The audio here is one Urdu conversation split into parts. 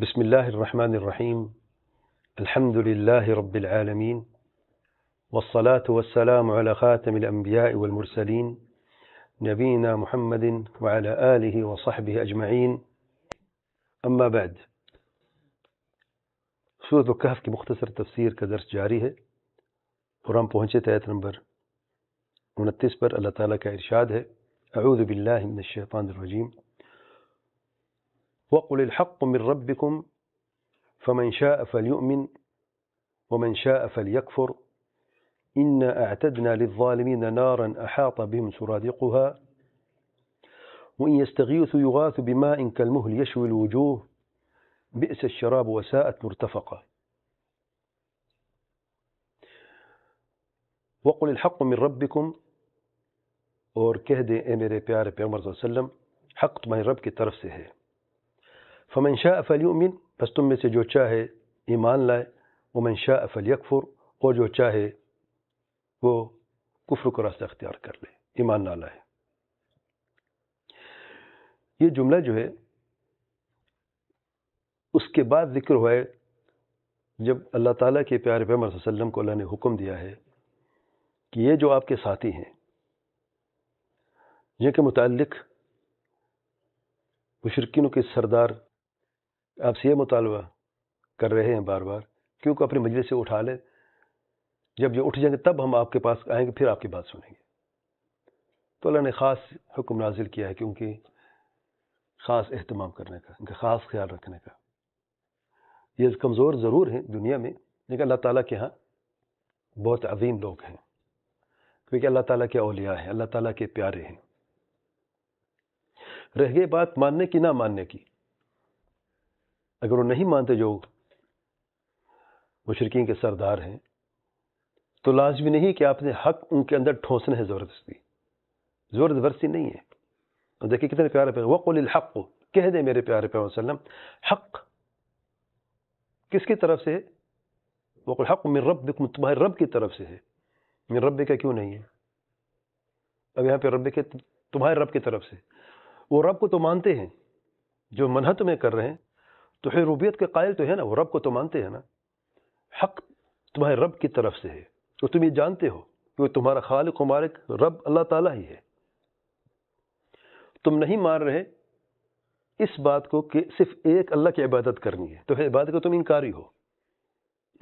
بسم الله الرحمن الرحيم الحمد لله رب العالمين والصلاة والسلام على خاتم الأنبياء والمرسلين نبينا محمد وعلى آله وصحبه أجمعين أما بعد سورة الكهف كي مختصر تفسير كدرس جاريه जारी है और हम पहुंचे थे आयत नंबर أعوذ بالله من الشيطان الرجيم وقل الحق من ربكم فمن شاء فليؤمن ومن شاء فليكفر إنا أعتدنا للظالمين نارا أحاط بهم سرادقها وإن يستغيث يغاث بماء كالمهل يشوي الوجوه بئس الشراب وساءت مرتفقة وقل الحق من ربكم وركهدي कह दे بيار मेरे صلى الله عليه وسلم حق रब की तरफ فمن شاء افعلی بس تم میں سے جو چاہے ایمان لائے ومن شاء افلی اور جو چاہے وہ کفر کو راستہ اختیار کر لے ایمان نہ لائے یہ جملہ جو ہے اس کے بعد ذکر ہوا ہے جب اللہ تعالیٰ کے پیارے پیمر صلی اللہ علیہ وسلم کو اللہ نے حکم دیا ہے کہ یہ جو آپ کے ساتھی ہیں یہ کے متعلق مشرقین کے سردار آپ سے یہ مطالبہ کر رہے ہیں بار بار کیونکہ اپنی مجلس سے اٹھا لیں جب یہ اٹھ جائیں گے تب ہم آپ کے پاس آئیں گے پھر آپ کی بات سنیں گے تو اللہ نے خاص حکم نازل کیا ہے کیونکہ خاص اہتمام کرنے کا ان کا خاص خیال رکھنے کا یہ کمزور ضرور ہیں دنیا میں لیکن اللہ تعالیٰ کے ہاں بہت عظیم لوگ ہیں کیونکہ اللہ تعالیٰ کے اولیاء ہیں اللہ تعالیٰ کے پیارے ہیں رہ گئی بات ماننے کی نہ ماننے کی اگر وہ نہیں مانتے جو مشرقین کے سردار ہیں تو لازمی نہیں کہ آپ نے حق ان کے اندر ٹھونسنے ہیں زبردستی زبردستی نہیں ہے اور دیکھیں کتنے پیارے پہ وقل الحق کہہ دیں میرے پیارے پہ وسلم حق کس کی طرف سے حق من رب دیکھ تمہارے رب کی طرف سے ہے من رب کا کیوں نہیں ہے اب یہاں پہ رب کے تمہارے رب کی طرف سے وہ رب کو تو مانتے ہیں جو منحت میں کر رہے ہیں تو روبیت کے قائل تو ہے نا وہ رب کو تو مانتے ہیں نا حق تمہارے رب کی طرف سے ہے اور تم یہ جانتے ہو کہ تمہارا خالق و مالک رب اللہ تعالیٰ ہی ہے تم نہیں مان رہے اس بات کو کہ صرف ایک اللہ کی عبادت کرنی ہے تو عبادت کو تم انکاری ہو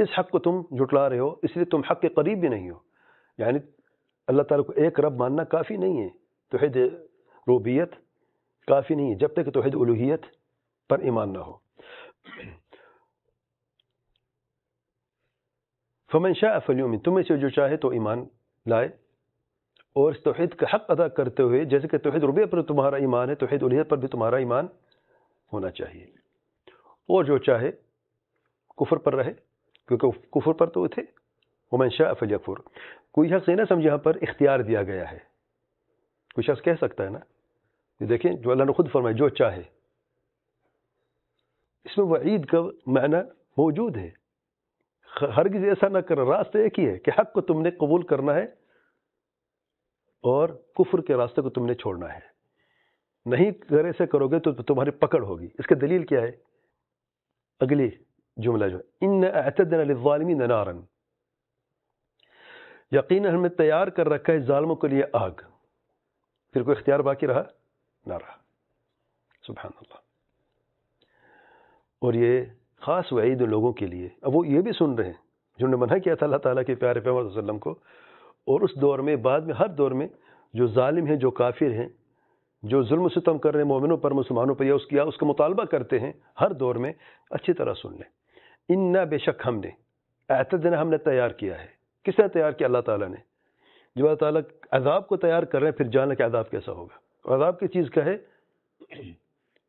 اس حق کو تم جھٹلا رہے ہو اس لیے تم حق کے قریب بھی نہیں ہو یعنی اللہ تعالیٰ کو ایک رب ماننا کافی نہیں ہے توحید روبیت کافی نہیں ہے جب تک کہ توحید الوحیت پر ایمان نہ ہو فمن شاہ تم میں سے جو چاہے تو ایمان لائے اور اس توحید کا حق ادا کرتے ہوئے جیسے کہ توحید ربیہ پر تمہارا ایمان ہے توحید الحد پر بھی تمہارا ایمان ہونا چاہیے اور جو چاہے کفر پر رہے کیونکہ کفر پر تو تھے ومن شاہ افلیفر کوئی شخص یہ نہ سمجھ یہاں پر اختیار دیا گیا ہے کوئی شخص کہہ سکتا ہے نا دیکھیں جو اللہ نے خود فرمائے جو چاہے اس میں وعید کا معنی موجود ہے ہرگز ایسا نہ کرنا راستہ ایک ہی ہے کہ حق کو تم نے قبول کرنا ہے اور کفر کے راستے کو تم نے چھوڑنا ہے نہیں اگر ایسے کرو گے تو تمہاری پکڑ ہوگی اس کا دلیل کیا ہے اگلی جملہ جو ہے تیار کر رکھا ہے ظالموں کے لیے آگ پھر کوئی اختیار باقی رہا نہ رہا سبحان اللہ اور یہ خاص وعید لوگوں کے لیے اب وہ یہ بھی سن رہے ہیں جنہوں نے منع کیا تھا اللہ تعالیٰ کے پیارے صلی اللہ علیہ وسلم کو اور اس دور میں بعد میں ہر دور میں جو ظالم ہیں جو کافر ہیں جو ظلم و ستم کر رہے ہیں مومنوں پر مسلمانوں پر یا اس کیا اس کا مطالبہ کرتے ہیں ہر دور میں اچھی طرح سن لیں ان نہ بے شک ہم نے اعتدن ہم نے تیار کیا ہے کس نے تیار کیا اللہ تعالیٰ نے جو اللہ تعالیٰ عذاب کو تیار کر رہے ہیں پھر جانا کہ عذاب کیسا ہوگا اور کی چیز کا ہے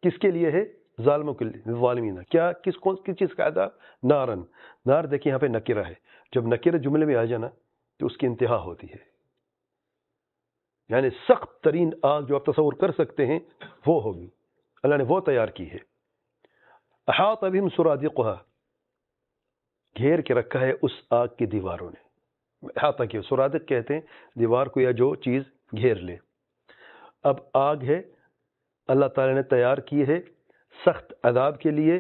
کس کے لیے ہے ظالموں کے والمینہ کیا کس کون کس چیز کا عذاب تھا نارن نار دیکھیں یہاں پہ نکرہ ہے جب نکرہ جملے میں آ جانا تو اس کی انتہا ہوتی ہے یعنی سخت ترین آگ جو آپ تصور کر سکتے ہیں وہ ہوگی اللہ نے وہ تیار کی ہے احاط ابھی سرادقہ گھیر کے رکھا ہے اس آگ کی دیواروں نے احاطہ کیا سرادق کہتے ہیں دیوار کو یا جو چیز گھیر لے اب آگ ہے اللہ تعالی نے تیار کی ہے سخت عذاب کے لیے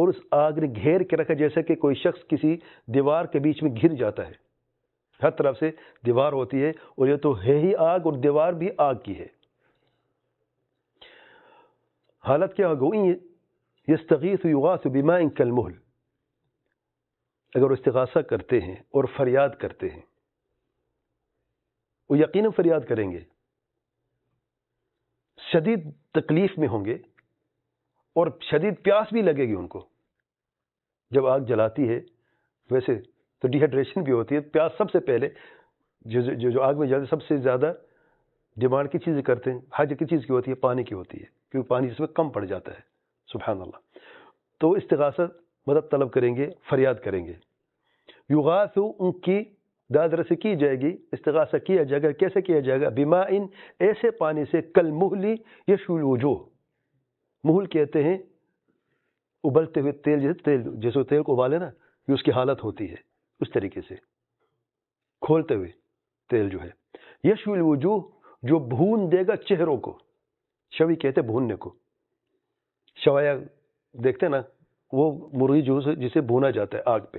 اور اس آگ نے گھیر کے رکھا جیسا کہ کوئی شخص کسی دیوار کے بیچ میں گر جاتا ہے ہر طرف سے دیوار ہوتی ہے اور یہ تو ہے ہی آگ اور دیوار بھی آگ کی ہے حالت کیا یستغیث یغاث بما کل محل اگر وہ استغاثہ کرتے ہیں اور فریاد کرتے ہیں وہ یقیناً فریاد کریں گے شدید تکلیف میں ہوں گے اور شدید پیاس بھی لگے گی ان کو جب آگ جلاتی ہے ویسے تو ڈیہائیڈریشن بھی ہوتی ہے پیاس سب سے پہلے جو جو, جو آگ میں جاتے سب سے زیادہ ڈیمانڈ کی چیزیں کرتے ہیں حج کی چیز کی ہوتی ہے پانی کی ہوتی ہے کیونکہ پانی اس میں کم پڑ جاتا ہے سبحان اللہ تو استغاثہ مدد طلب کریں گے فریاد کریں گے یوگا تو ان کی دادر رسی کی جائے گی استغاثہ کیا جائے گا کیسے کیا جائے گا بیما ان ایسے پانی سے کل مہلی یشول یا شو مہل کہتے ہیں ابلتے ہوئے تیل جیسے تیل جیسے تیل کو ابالے نا یہ اس کی حالت ہوتی ہے اس طریقے سے کھولتے ہوئے تیل جو ہے یشو الوجوہ جو بھون دے گا چہروں کو شوی کہتے بھوننے کو شوایا دیکھتے نا وہ مرغی جو جسے بھونا جاتا ہے آگ پہ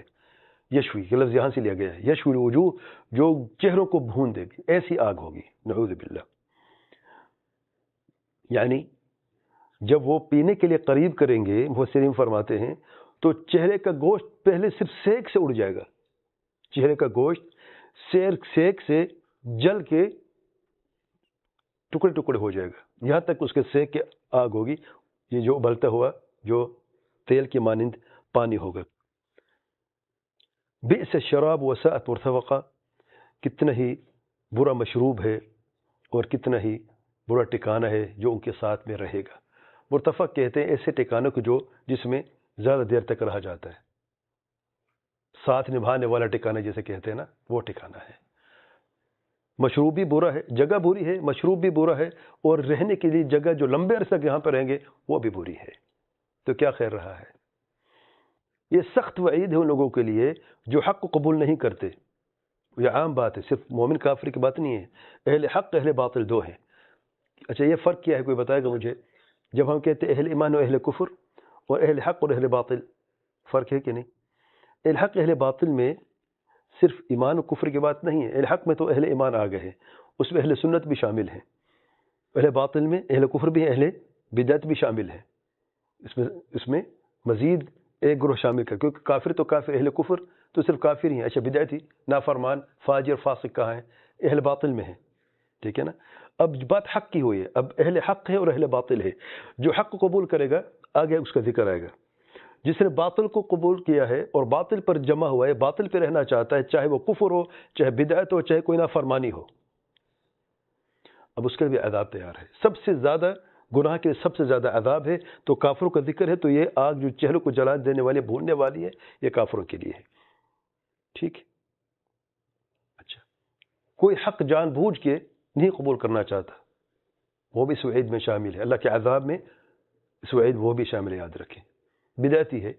یشوی یہ لفظ یہاں سے لیا گیا ہے یشو وجو جو چہروں کو بھون دے گی ایسی آگ ہوگی نعوذ باللہ یعنی جب وہ پینے کے لیے قریب کریں گے وہ فرماتے ہیں تو چہرے کا گوشت پہلے صرف سیک سے اڑ جائے گا چہرے کا گوشت سیر سیک سے جل کے ٹکڑے ٹکڑے ہو جائے گا یہاں تک اس کے سیک کی آگ ہوگی یہ جو ابلتا ہوا جو تیل کی مانند پانی ہوگا بے اس سے شراب و سعت کتنا ہی برا مشروب ہے اور کتنا ہی برا ٹکانہ ہے جو ان کے ساتھ میں رہے گا کہتے ہیں ایسے ٹکانوں کو جو جس میں زیادہ دیر تک رہا جاتا ہے ساتھ نبھانے والا جیسے کہتے ہیں نا وہ ٹکانا ہے مشروب بھی برا ہے جگہ بری ہے مشروب بھی برا ہے اور رہنے کے لیے جگہ جو لمبے عرصے رہیں گے وہ بھی بری ہے تو کیا خیر رہا ہے یہ سخت وعید ہے ان لوگوں کے لیے جو حق کو قبول نہیں کرتے یہ عام بات ہے صرف مومن کافر کی بات نہیں ہے اہل اہل حق باطل دو ہیں اچھا یہ فرق کیا ہے کوئی بتائے گا مجھے جب ہم کہتے ہیں اہل ایمان و اہل کفر اور اہل حق اور اہل باطل فرق ہے کہ نہیں اہل حق اہل باطل میں صرف ایمان و کفر کی بات نہیں ہے اہل حق میں تو اہل ایمان آ گئے ہیں اس میں اہل سنت بھی شامل ہیں اہل باطل میں اہل کفر بھی اہل بدعت بھی شامل ہے اس میں اس میں مزید ایک گروہ شامل کر کیونکہ کافر تو کافر اہل کفر تو صرف کافر ہی ہیں اچھا بدعتی نافرمان فاجر فاسق کہاں ہیں اہل باطل میں ہیں ٹھیک ہے نا اب بات حق کی ہوئی ہے اب اہل حق ہے اور اہل باطل ہے جو حق کو قبول کرے گا آگے اس کا ذکر آئے گا جس نے باطل کو قبول کیا ہے اور باطل پر جمع ہوا ہے باطل پہ رہنا چاہتا ہے چاہے وہ کفر ہو چاہے بدعت ہو چاہے کوئی نافرمانی فرمانی ہو اب اس کے بھی عذاب تیار ہے سب سے زیادہ گناہ کے سب سے زیادہ عذاب ہے تو کافروں کا ذکر ہے تو یہ آگ جو چہروں کو جلا دینے والے بھوننے والی ہے یہ کافروں کے لیے ہے ٹھیک ہے اچھا کوئی حق جان بوجھ کے نہیں قبول کرنا چاہتا وہ بھی سعید میں شامل ہے اللہ کے عذاب میں سعید وہ بھی شامل یاد رکھیں بدعتی ہے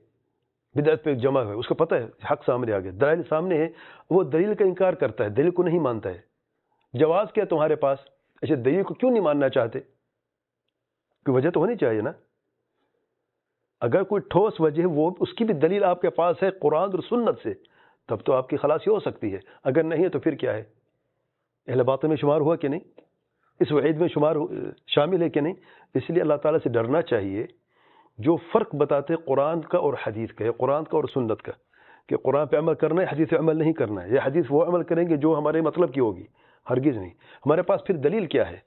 بدعت پہ جمع ہوئے اس کو پتہ ہے حق سامنے آ گیا درائل سامنے ہے وہ دلیل کا انکار کرتا ہے دلیل کو نہیں مانتا ہے جواز کیا تمہارے پاس اچھا دلیل کو کیوں نہیں ماننا چاہتے کوئی وجہ تو ہونی چاہیے نا اگر کوئی ٹھوس وجہ ہے وہ اس کی بھی دلیل آپ کے پاس ہے قرآن اور سنت سے تب تو آپ کی خلاصی ہو سکتی ہے اگر نہیں ہے تو پھر کیا ہے اہل باطن میں شمار ہوا کہ نہیں اس وعید میں شمار شامل ہے کہ نہیں اس لیے اللہ تعالیٰ سے ڈرنا چاہیے جو فرق بتاتے قرآن کا اور حدیث کا ہے قرآن کا اور سنت کا کہ قرآن پہ عمل کرنا ہے حدیث پہ عمل نہیں کرنا ہے یہ حدیث وہ عمل کریں گے جو ہمارے مطلب کی ہوگی ہرگز نہیں ہمارے پاس پھر دلیل کیا ہے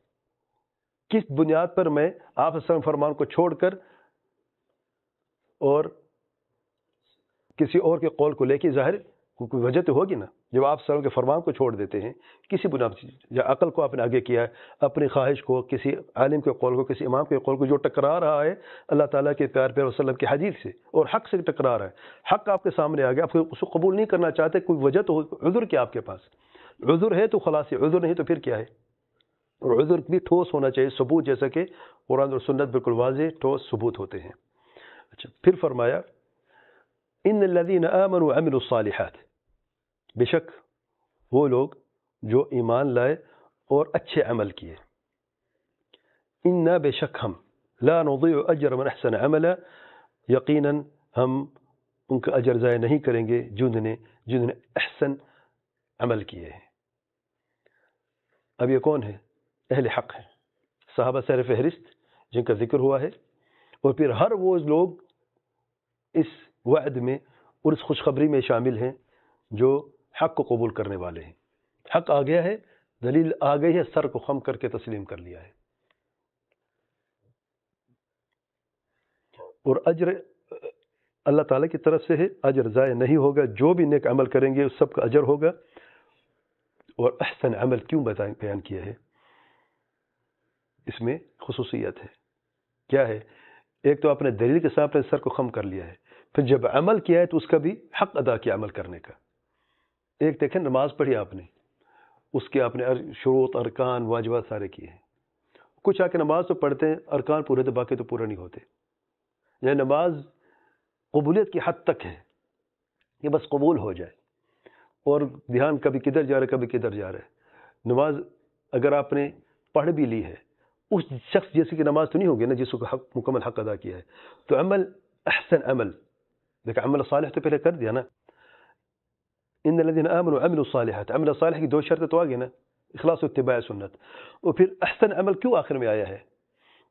کس بنیاد پر میں آپ اسلم فرمان کو چھوڑ کر اور کسی اور کے قول کو لے کے ظاہر کوئی وجہ تو ہوگی نا جب آپ سلم کے فرمان کو چھوڑ دیتے ہیں کسی بنا یا عقل کو آپ نے آگے کیا ہے اپنی خواہش کو کسی عالم کے قول کو کسی امام کے قول کو جو ٹکرا رہا ہے اللہ تعالیٰ کے پیار پیر وسلم کے حدیث سے اور حق سے ٹکرا رہا ہے حق آپ کے سامنے آ گیا آپ کو اس کو قبول نہیں کرنا چاہتے کوئی وجہ تو عذر کیا آپ کے پاس عذر ہے تو ہے عذر نہیں تو پھر کیا ہے اور عذر بھی ٹھوس ہونا چاہیے ثبوت جیسا کہ قرآن اور سنت بالکل واضح ٹھوس ثبوت ہوتے ہیں اچھا پھر فرمایا ان لدین امن و امن الصالحات بے شک وہ لوگ جو ایمان لائے اور اچھے عمل کیے ان نہ بے شک ہم لا و اجر امن احسن عمل ہے یقیناً ہم ان کا اجر ضائع نہیں کریں گے جن نے نے احسن عمل کیے ہیں اب یہ کون ہے اہل حق ہے صحابہ سیر فہرست جن کا ذکر ہوا ہے اور پھر ہر وہ لوگ اس وعد میں اور اس خوشخبری میں شامل ہیں جو حق کو قبول کرنے والے ہیں حق آ گیا ہے دلیل آ گئی ہے سر کو خم کر کے تسلیم کر لیا ہے اور اجر اللہ تعالیٰ کی طرف سے ہے اجر ضائع نہیں ہوگا جو بھی نیک عمل کریں گے اس سب کا اجر ہوگا اور احسن عمل کیوں بیان کیا ہے اس میں خصوصیت ہے کیا ہے ایک تو آپ نے دلیل کے ساتھ سر کو خم کر لیا ہے پھر جب عمل کیا ہے تو اس کا بھی حق ادا کیا عمل کرنے کا ایک دیکھیں نماز پڑھی آپ نے اس کے آپ نے شروط ارکان واجبات سارے کیے ہیں کچھ آ کے نماز تو پڑھتے ہیں ارکان پورے تو باقی تو پورا نہیں ہوتے یعنی نماز قبولیت کی حد تک ہے یہ بس قبول ہو جائے اور دھیان کبھی کدھر جا رہا ہے کبھی کدھر جا رہا ہے نماز اگر آپ نے پڑھ بھی لی ہے اس شخص جیسے کی نماز تو نہیں ہوگی نا جس کو حق مکمل حق ادا کیا ہے تو عمل احسن عمل دیکھا عمل صالح تو پہلے کر دیا نا ان الذين امنوا وعملوا الصالحات عمل صالح دو شرط واگنا اخلاص و اتباع سنت और फिर احسن عمल क्यों आखिर में आया है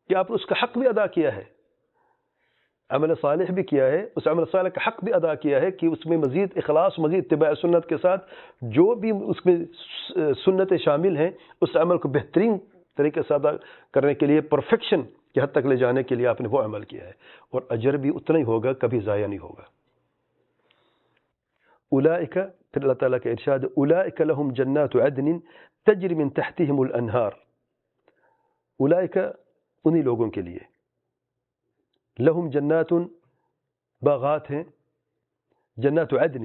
कि आपने उसका हक भी अदा किया है अमल सालिह भी किया है उस अमल साल का हक भी अदा किया है कि उसमें मजीद अखलास मजीद तब सुन्नत के साथ जो भी उसमें सुन्नतें शामिल हैं उस अमल को बेहतरीन तरीके से अदा करने के लिए परफेक्शन के हद तक ले जाने के लिए आपने वो अमल किया है और अजर भी उतना ही होगा कभी ज़ाया नहीं होगा उलाइका الله تعالى كإرشاد أولئك لهم جنات عدن تجري من تحتهم الأنهار أولئك أني لوغون كليه لهم جنات باغات هن جنات عدن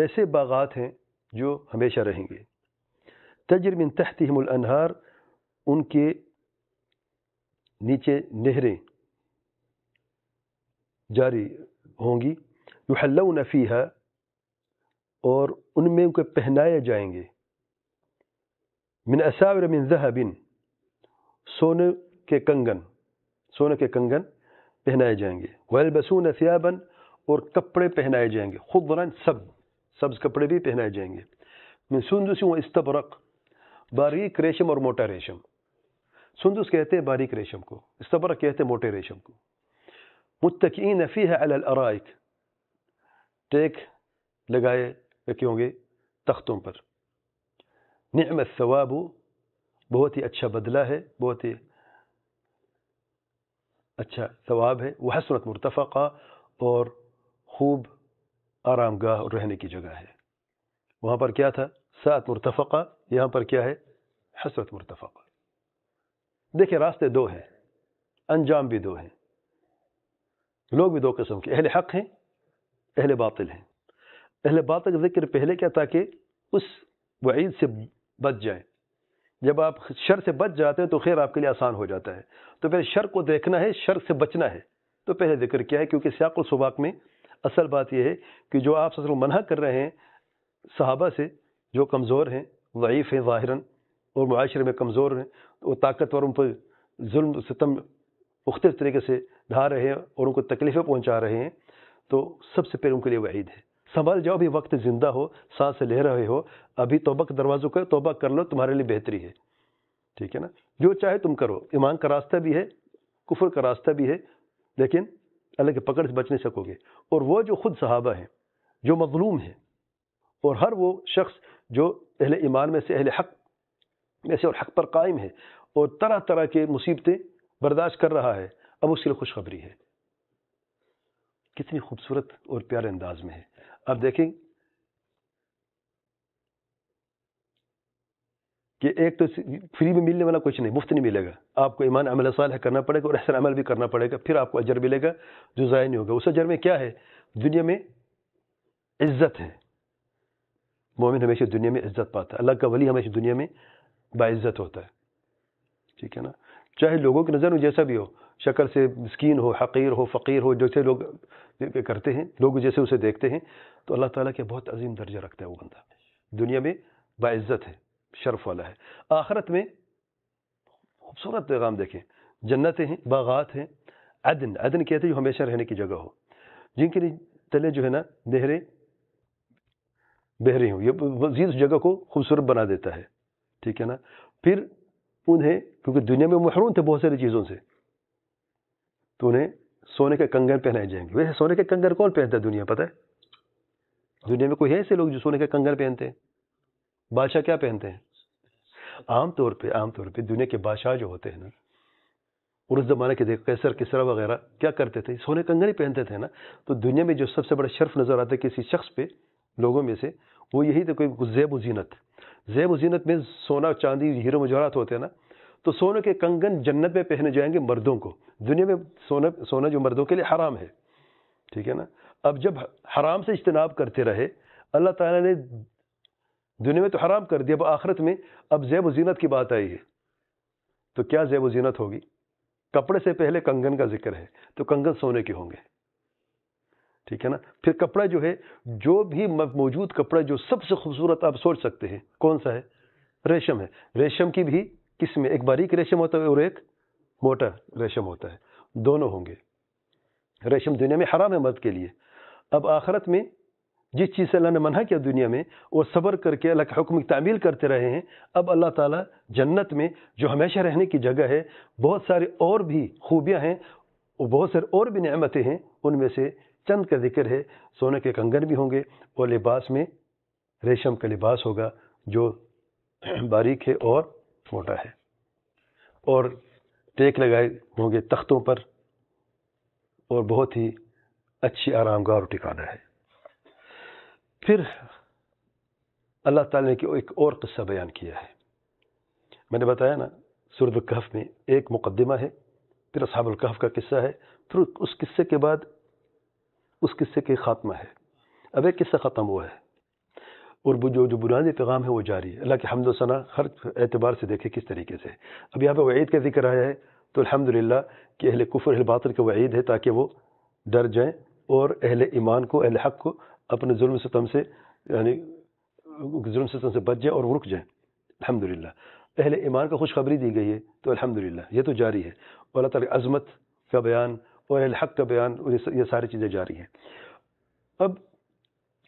ایسے باغات ہیں جو ہمیشہ رہیں گے تجر من تحتهم الانہار ان کے نیچے نہریں جاری ہوں گی یحلون فیہا اور ان میں ان کے پہنائے جائیں گے من اساور من ذہبن سونے کے کنگن سونے کے کنگن پہنائے جائیں گے غیل بسون اور کپڑے پہنائے جائیں گے خوب بران سب سبز کپڑے بھی پہنائے جائیں گے من سندس و استبرق باریک ریشم اور موٹا ریشم سندس کہتے ہیں باریک ریشم کو استبرق کہتے ہیں موٹے ریشم کو متقین فیہ علی الارائک ٹیک لگائے رکھے ہوں گے تختوں پر نعمت الثواب بہت ہی اچھا بدلہ ہے بہت ہی اچھا ثواب ہے وہ حسنت مرتفقہ اور خوب آرام گاہ اور رہنے کی جگہ ہے وہاں پر کیا تھا سات مرتفقہ یہاں پر کیا ہے حسرت مرتفقہ دیکھیں راستے دو ہیں انجام بھی دو ہیں لوگ بھی دو قسم کے اہل حق ہیں اہل باطل ہیں اہل بات کا ذکر پہلے کیا تاکہ اس وعید سے بچ جائیں جب آپ شر سے بچ جاتے ہیں تو خیر آپ کے لیے آسان ہو جاتا ہے تو پھر شر کو دیکھنا ہے شر سے بچنا ہے تو پہلے ذکر کیا ہے کیونکہ سیاق و سباق میں اصل بات یہ ہے کہ جو آپ سسل منع کر رہے ہیں صحابہ سے جو کمزور ہیں ضعیف ہیں ظاہرا اور معاشرے میں کمزور ہیں وہ طاقتور ان پر ظلم و ستم مختلف طریقے سے ڈھا رہے ہیں اور ان کو تکلیفیں پہنچا رہے ہیں تو سب سے پہلے ان کے لیے وعید ہے سنبھل جاؤ ابھی وقت زندہ ہو سانس لے رہے ہو ابھی توبہ کے دروازوں کو توبہ کر لو تمہارے لیے بہتری ہے ٹھیک ہے نا جو چاہے تم کرو ایمان کا راستہ بھی ہے کفر کا راستہ بھی ہے لیکن اللہ کے پکڑ سے بچ نہیں سکو گے اور وہ جو خود صحابہ ہیں جو مظلوم ہیں اور ہر وہ شخص جو اہل ایمان میں سے اہل حق میں سے اور حق پر قائم ہے اور طرح طرح کے مصیبتیں برداشت کر رہا ہے اب اس کے لیے خوشخبری ہے کتنی خوبصورت اور پیارے انداز میں ہے اب دیکھیں کہ ایک تو فری میں ملنے والا کچھ نہیں مفت نہیں ملے گا آپ کو ایمان عمل صالح کرنا پڑے گا اور احسن عمل بھی کرنا پڑے گا پھر آپ کو اجر ملے گا جو ضائع نہیں ہوگا اس اجر میں کیا ہے دنیا میں عزت ہے مومن ہمیشہ دنیا میں عزت پاتا ہے اللہ کا ولی ہمیشہ دنیا میں باعزت ہوتا ہے ٹھیک ہے نا چاہے لوگوں کی نظر میں جیسا بھی ہو شکل سے مسکین ہو حقیر ہو فقیر ہو جیسے لوگ کرتے ہیں لوگ جیسے اسے دیکھتے ہیں تو اللہ تعالیٰ کے بہت عظیم درجہ رکھتا ہے وہ بندہ دنیا میں باعزت ہے شرف والا ہے آخرت میں خوبصورت پیغام دیکھیں جنتیں ہیں باغات ہیں عدن عدن کہتے ہیں جو ہمیشہ رہنے کی جگہ ہو جن کے تلے جو ہے نا بہ بہرے ہوں یہ اس جگہ کو خوبصورت بنا دیتا ہے ٹھیک ہے نا پھر انہیں کیونکہ دنیا میں محروم تھے بہت ساری چیزوں سے تو انہیں سونے کے کنگن پہنائے جائیں گے ویسے سونے کے کنگن کون پہنتا ہے دنیا پتہ ہے دنیا میں کوئی ہے ایسے لوگ جو سونے کے کنگن پہنتے ہیں بادشاہ کیا پہنتے ہیں عام طور پہ عام طور پہ دنیا کے بادشاہ جو ہوتے ہیں نا اور اس زمانے کے دیکھ کیسر کسرا وغیرہ کیا کرتے تھے سونے کنگن ہی پہنتے تھے نا تو دنیا میں جو سب سے بڑا شرف نظر آتا ہے کسی شخص پہ لوگوں میں سے وہ یہی تھا کوئی زیب و زینت زیب و زینت میں سونا چاندی ہیرو مجورات ہوتے ہیں نا تو سونے کے کنگن جنت میں پہنے جائیں گے مردوں کو دنیا میں سونا سونا جو مردوں کے لیے حرام ہے ٹھیک ہے نا اب جب حرام سے اجتناب کرتے رہے اللہ تعالیٰ نے دنیا میں تو حرام کر دیا اب آخرت میں اب زیب و زینت کی بات آئی ہے تو کیا زیب و زینت ہوگی کپڑے سے پہلے کنگن کا ذکر ہے تو کنگن سونے کے ہوں گے ٹھیک ہے نا پھر کپڑا جو ہے جو بھی موجود کپڑا جو سب سے خوبصورت آپ سوچ سکتے ہیں کون سا ہے ریشم ہے ریشم کی بھی کس میں ایک باریک ریشم ہوتا ہے اور ایک موٹا ریشم ہوتا ہے دونوں ہوں گے ریشم دنیا میں حرام ہے مرد کے لیے اب آخرت میں جس چیز سے اللہ نے منع کیا دنیا میں وہ صبر کر کے اللہ کے حکم کی تعمیل کرتے رہے ہیں اب اللہ تعالیٰ جنت میں جو ہمیشہ رہنے کی جگہ ہے بہت سارے اور بھی خوبیاں ہیں اور بہت سارے اور بھی نعمتیں ہیں ان میں سے چند کا ذکر ہے سونے کے کنگن بھی ہوں گے اور لباس میں ریشم کا لباس ہوگا جو باریک ہے اور موٹا ہے اور ٹیک لگائے ہوں گے تختوں پر اور بہت ہی اچھی آرام گاہ اور ٹھکانا ہے پھر اللہ تعالیٰ نے ایک اور قصہ بیان کیا ہے میں نے بتایا نا سورت القحف میں ایک مقدمہ ہے پھر اصحاب القحف کا قصہ ہے پھر اس قصے کے بعد اس قصے کے خاتمہ ہے اب ایک قصہ ختم ہوا ہے وہ جو بنیادی پیغام ہے وہ جاری ہے اللہ کے حمد و ثنا ہر اعتبار سے دیکھے کس طریقے سے اب یہاں پہ وہ عید کا ذکر آیا ہے تو الحمد کہ اہل کفر اہل باطل کے وہ عید ہے تاکہ وہ ڈر جائیں اور اہل ایمان کو اہل حق کو اپنے ظلم ستم سے یعنی ظلم ستم سے بچ جائیں اور رک جائیں الحمد اہل ایمان کو خوشخبری دی گئی ہے تو الحمد یہ تو جاری ہے اور اللہ تعالی عظمت کا بیان اور اہل حق کا بیان یہ ساری چیزیں جاری ہیں اب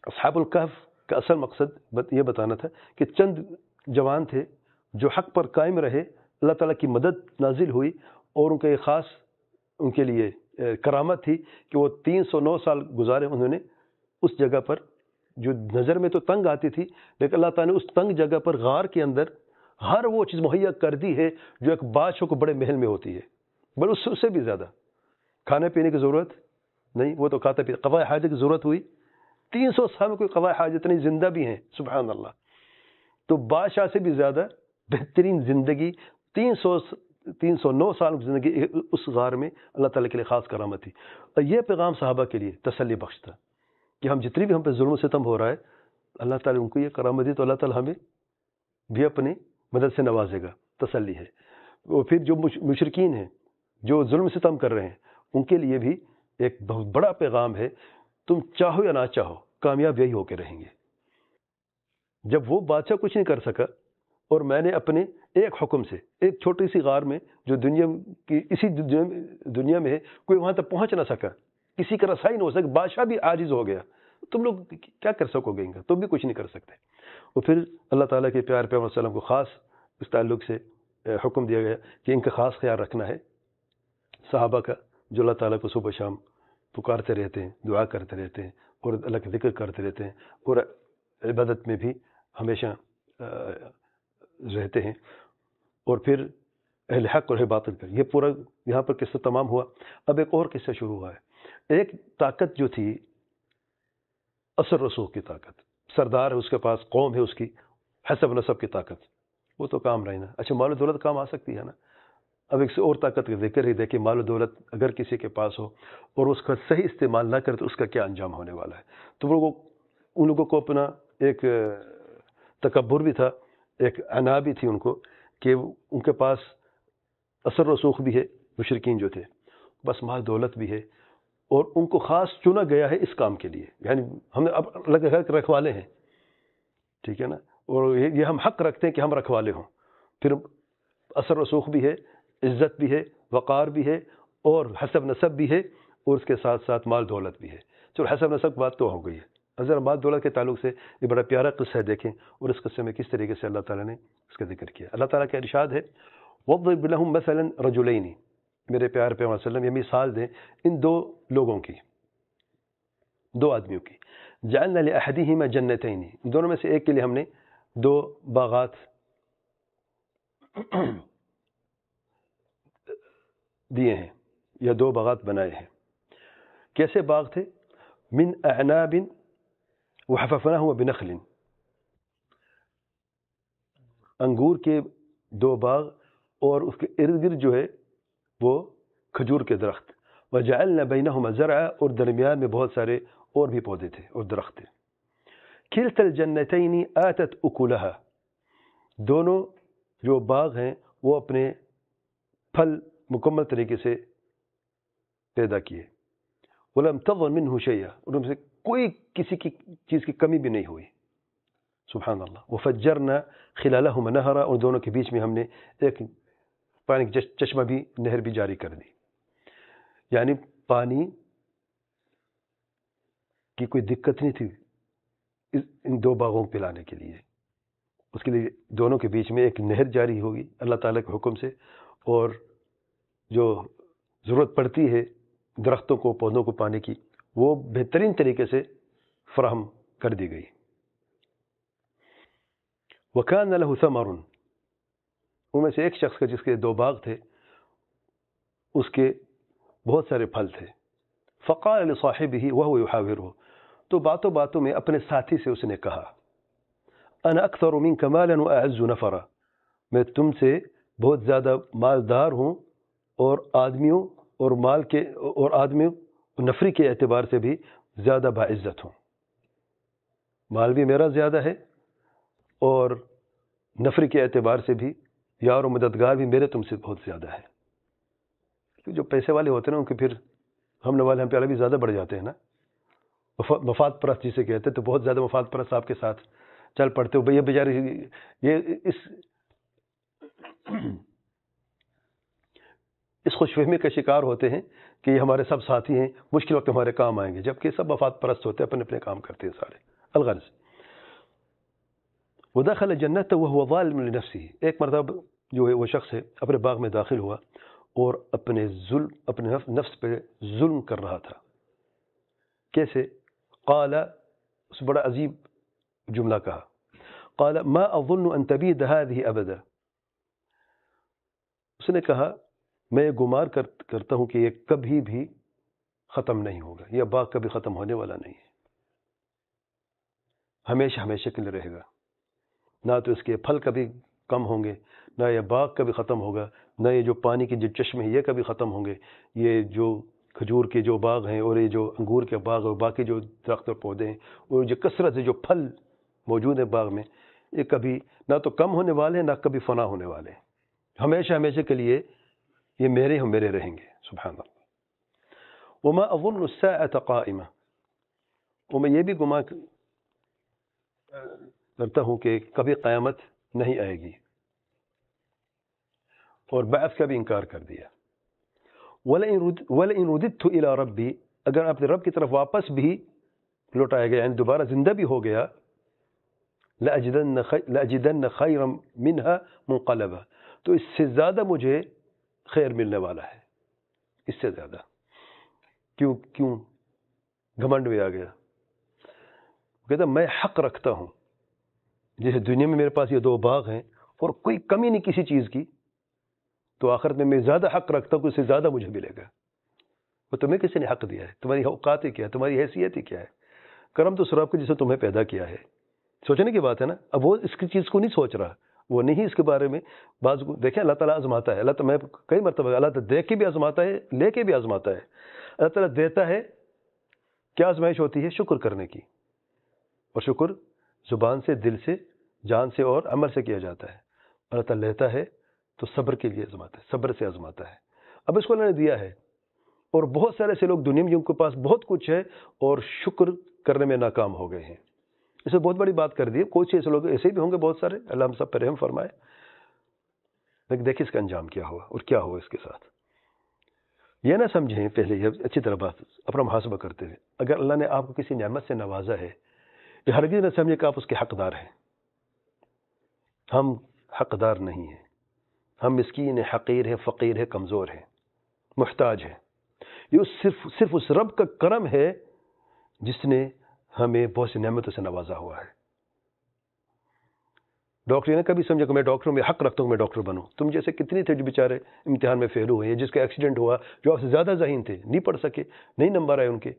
اصحاب القحف کا اصل مقصد یہ بتانا تھا کہ چند جوان تھے جو حق پر قائم رہے اللہ تعالیٰ کی مدد نازل ہوئی اور ان کا یہ خاص ان کے لیے کرامت تھی کہ وہ تین سو نو سال گزارے انہوں نے اس جگہ پر جو نظر میں تو تنگ آتی تھی لیکن اللہ تعالیٰ نے اس تنگ جگہ پر غار کے اندر ہر وہ چیز مہیا کر دی ہے جو ایک بادشاہ کو بڑے محل میں ہوتی ہے بل اس سے بھی زیادہ کھانے پینے کی ضرورت نہیں وہ تو کھاتا پیتا قوائے حاجت کی ضرورت ہوئی تین سو سال میں کوئی قوائے حاجت نہیں زندہ بھی ہیں سبحان اللہ تو بادشاہ سے بھی زیادہ بہترین زندگی تین سو تین سو نو سال کی زندگی اس غار میں اللہ تعالیٰ کے لیے خاص کرامت تھی اور یہ پیغام صحابہ کے لیے تسلی بخش تھا کہ ہم جتنی بھی ہم پہ ظلم و ستم ہو رہا ہے اللہ تعالیٰ ان کو یہ کرامت دی تو اللہ تعالیٰ ہمیں بھی اپنی مدد سے نوازے گا تسلی ہے وہ پھر جو مشرقین ہیں جو ظلم ستم کر رہے ہیں ان کے لیے بھی ایک بہت بڑا پیغام ہے تم چاہو یا نہ چاہو کامیاب یہی ہو کے رہیں گے جب وہ بادشاہ کچھ نہیں کر سکا اور میں نے اپنے ایک حکم سے ایک چھوٹی سی غار میں جو دنیا کی اسی دنیا میں ہے کوئی وہاں تک پہنچ نہ سکا کسی کا رسائی نہ ہو سکا بادشاہ بھی عاجز ہو گیا تم لوگ کیا کر سکو گے ان کا تم بھی کچھ نہیں کر سکتے اور پھر اللہ تعالیٰ کے پیار پیغمبر وسلم کو خاص اس تعلق سے حکم دیا گیا کہ ان کا خاص خیال رکھنا ہے صحابہ کا جو اللہ تعالیٰ کو صبح شام پکارتے رہتے ہیں دعا کرتے رہتے ہیں اور اللہ کا ذکر کرتے رہتے ہیں اور عبادت میں بھی ہمیشہ رہتے ہیں اور پھر اہل حق اور باطل کا یہ پورا یہاں پر قصہ تمام ہوا اب ایک اور قصہ شروع ہوا ہے ایک طاقت جو تھی اثر رسوخ کی طاقت سردار ہے اس کے پاس قوم ہے اس کی حسب نصب کی طاقت وہ تو کام رہی نا اچھا مال و دولت کام آ سکتی ہے نا اب ایک سے اور طاقت کا ذکر ہی کہ مال و دولت اگر کسی کے پاس ہو اور اس کا صحیح استعمال نہ کرے تو اس کا کیا انجام ہونے والا ہے تو وہ ان لوگوں کو اپنا ایک تکبر بھی تھا ایک انا بھی تھی ان کو کہ ان کے پاس اثر رسوخ بھی ہے مشرقین جو تھے بس مال دولت بھی ہے اور ان کو خاص چنا گیا ہے اس کام کے لیے یعنی ہم نے اب الگ الگ رکھوالے ہیں ٹھیک ہے نا اور یہ ہم حق رکھتے ہیں کہ ہم رکھوالے ہوں پھر اثر رسوخ بھی ہے عزت بھی ہے وقار بھی ہے اور حسب نصب بھی ہے اور اس کے ساتھ ساتھ مال دولت بھی ہے چلو حسب نصب بات تو ہو گئی ہے آباد دولہ کے تعلق سے یہ بڑا پیارا قصہ ہے دیکھیں اور اس قصے میں کس طریقے سے اللہ تعالیٰ نے اس کا ذکر کیا اللہ تعالیٰ کا ارشاد ہے وب الحمد مثلا رجولینی میرے پیار پیم وسلم یہ مثال دیں ان دو لوگوں کی دو آدمیوں کی جان لأحدهما اہدی میں جنت دونوں میں سے ایک کے لیے ہم نے دو باغات دیے ہیں یا دو باغات بنائے ہیں کیسے باغ تھے من اعناب بنخل انگور کے دو باغ اور اس کے ارد گرد جو ہے وہ کھجور کے درخت وجعلنا جائے زرعا اور درمیان میں بہت سارے اور بھی پودے تھے اور درخت تھے کھیل الجنتین آتت ات دونوں جو باغ ہیں وہ اپنے پھل مکمل طریقے سے پیدا کیے غلام انہوں سے کوئی کسی کی چیز کی کمی بھی نہیں ہوئی سبحان اللہ وفت جرنا خلال ان دونوں کے بیچ میں ہم نے ایک پانی کی چشمہ بھی نہر بھی جاری کر دی یعنی پانی کی کوئی دقت نہیں تھی ان دو باغوں کو پلانے کے لیے اس کے لیے دونوں کے بیچ میں ایک نہر جاری ہوگی اللہ تعالیٰ کے حکم سے اور جو ضرورت پڑتی ہے درختوں کو پودوں کو پانی کی وہ بہترین طریقے سے فراہم کر دی گئی وقان الحسم مارن ان میں سے ایک شخص کا جس کے دو باغ تھے اس کے بہت سارے پھل تھے فقال علیہ صاحب ہی وہ حاور ہو تو باتوں باتوں میں اپنے ساتھی سے اس نے کہا اکثر کمال اعز نفرا میں تم سے بہت زیادہ مالدار ہوں اور آدمیوں اور مال کے اور آدمیوں نفری کے اعتبار سے بھی زیادہ باعزت ہوں مال بھی میرا زیادہ ہے اور نفری کے اعتبار سے بھی یار و مددگار بھی میرے تم سے بہت زیادہ ہے جو پیسے والے ہوتے ہیں ان کے پھر ہم نوال ہم پیالے بھی زیادہ بڑھ جاتے ہیں نا مفاد پرست جسے کہتے ہیں تو بہت زیادہ مفاد پرست آپ کے ساتھ چل پڑتے ہو بھیا بیچارے یہ یہ اس خوش فہمی کا شکار ہوتے ہیں کہ یہ ہمارے سب ساتھی ہیں مشکل وقت ہمارے کام آئیں گے جبکہ سب وفات پرست ہوتے ہیں اپنے اپنے کام کرتے ہیں سارے الغرض وہ داخل جنت وہ ہوا ایک مرتبہ جو ہے وہ شخص ہے اپنے باغ میں داخل ہوا اور اپنے ظلم اپنے نفس پہ ظلم کر رہا تھا کیسے قال اس بڑا عجیب جملہ کہا قال ما اظن ان تبید هذه ابدا اس نے کہا میں یہ گمار کرتا ہوں کہ یہ کبھی بھی ختم نہیں ہوگا یہ باغ کبھی ختم ہونے والا نہیں ہے ہمیشہ ہمیشہ کے لیے رہے گا نہ تو اس کے پھل کبھی کم ہوں گے نہ یہ باغ کبھی ختم ہوگا نہ یہ جو پانی کے جو چشمے ہیں یہ کبھی ختم ہوں گے یہ جو کھجور کے جو باغ ہیں اور یہ جو انگور کے باغ اور باقی جو درخت اور پودے ہیں اور جو کثرت سے جو پھل موجود ہیں باغ میں یہ کبھی نہ تو کم ہونے والے ہیں نہ کبھی فنا ہونے والے ہیں ہمیشہ ہمیشہ کے لیے ये मेरे हम मेरे रहेंगे सुबहान अल्लाह वमा अजुल कायमा और मैं ये भी गुमा करता हूँ कि कभी क़यामत नहीं आएगी और बैस का भी इनकार कर दिया वल इन रुदित थु इला रब भी अगर अपने रब की तरफ वापस भी लौटाया गया यानी दोबारा ज़िंदा भी हो गया लजदन खैरम मिनहा मुकलबा तो इससे ज़्यादा मुझे خیر ملنے والا ہے اس سے زیادہ کیوں کیوں گھمنڈ میں آ گیا کہتا میں حق رکھتا ہوں جیسے دنیا میں میرے پاس یہ دو باغ ہیں اور کوئی کمی نہیں کسی چیز کی تو آخر میں میں زیادہ حق رکھتا ہوں کہ اس سے زیادہ مجھے ملے گا وہ تمہیں کسی نے حق دیا ہے تمہاری اوقات ہی کیا ہے تمہاری حیثیت ہی کیا ہے کرم تو سراب کو جسے تمہیں پیدا کیا ہے سوچنے کی بات ہے نا اب وہ اس کی چیز کو نہیں سوچ رہا وہ نہیں اس کے بارے میں بعض دیکھیں اللہ تعالیٰ آزماتا ہے اللہ تعالیٰ میں کئی مرتبہ اللہ تعالیٰ دیکھ کے بھی آزماتا ہے لے کے بھی آزماتا ہے اللہ تعالیٰ دیتا ہے کیا آزمائش ہوتی ہے شکر کرنے کی اور شکر زبان سے دل سے جان سے اور عمل سے کیا جاتا ہے اللہ تعالیٰ لیتا ہے تو صبر کے لیے آزماتا ہے صبر سے آزماتا ہے اب اس کو اللہ نے دیا ہے اور بہت سارے ایسے لوگ دنیا میں جن کے پاس بہت کچھ ہے اور شکر کرنے میں ناکام ہو گئے ہیں اس میں بہت بڑی بات کر دی کو ایسے ایسے بھی ہوں گے بہت سارے اللہ ہم سب پر رحم فرمائے لیکن دیکھیں اس کا انجام کیا ہوا اور کیا ہوا اس کے ساتھ یہ نہ سمجھیں پہلے یہ اچھی طرح بات اپنا محاسبہ کرتے ہوئے اللہ نے آپ کو کسی نعمت سے نوازا ہے یہ ہرگز نہ سمجھے کہ آپ اس کے حقدار ہیں ہم حقدار نہیں ہیں ہم مسکین ہیں حقیر ہیں فقیر ہیں کمزور ہیں محتاج ہیں یہ صرف صرف اس رب کا کرم ہے جس نے ہمیں بہت سی نعمتوں سے نوازا ہوا ہے ڈاکٹر نے کبھی سمجھا کہ میں ڈاکٹروں میں حق رکھتا ہوں میں ڈاکٹر بنوں تم جیسے کتنے تھے جو بیچارے امتحان میں فیل ہوئے جس کا ایکسیڈنٹ ہوا جو آپ سے زیادہ ذہین تھے نہیں پڑھ سکے نہیں نمبر آئے ان کے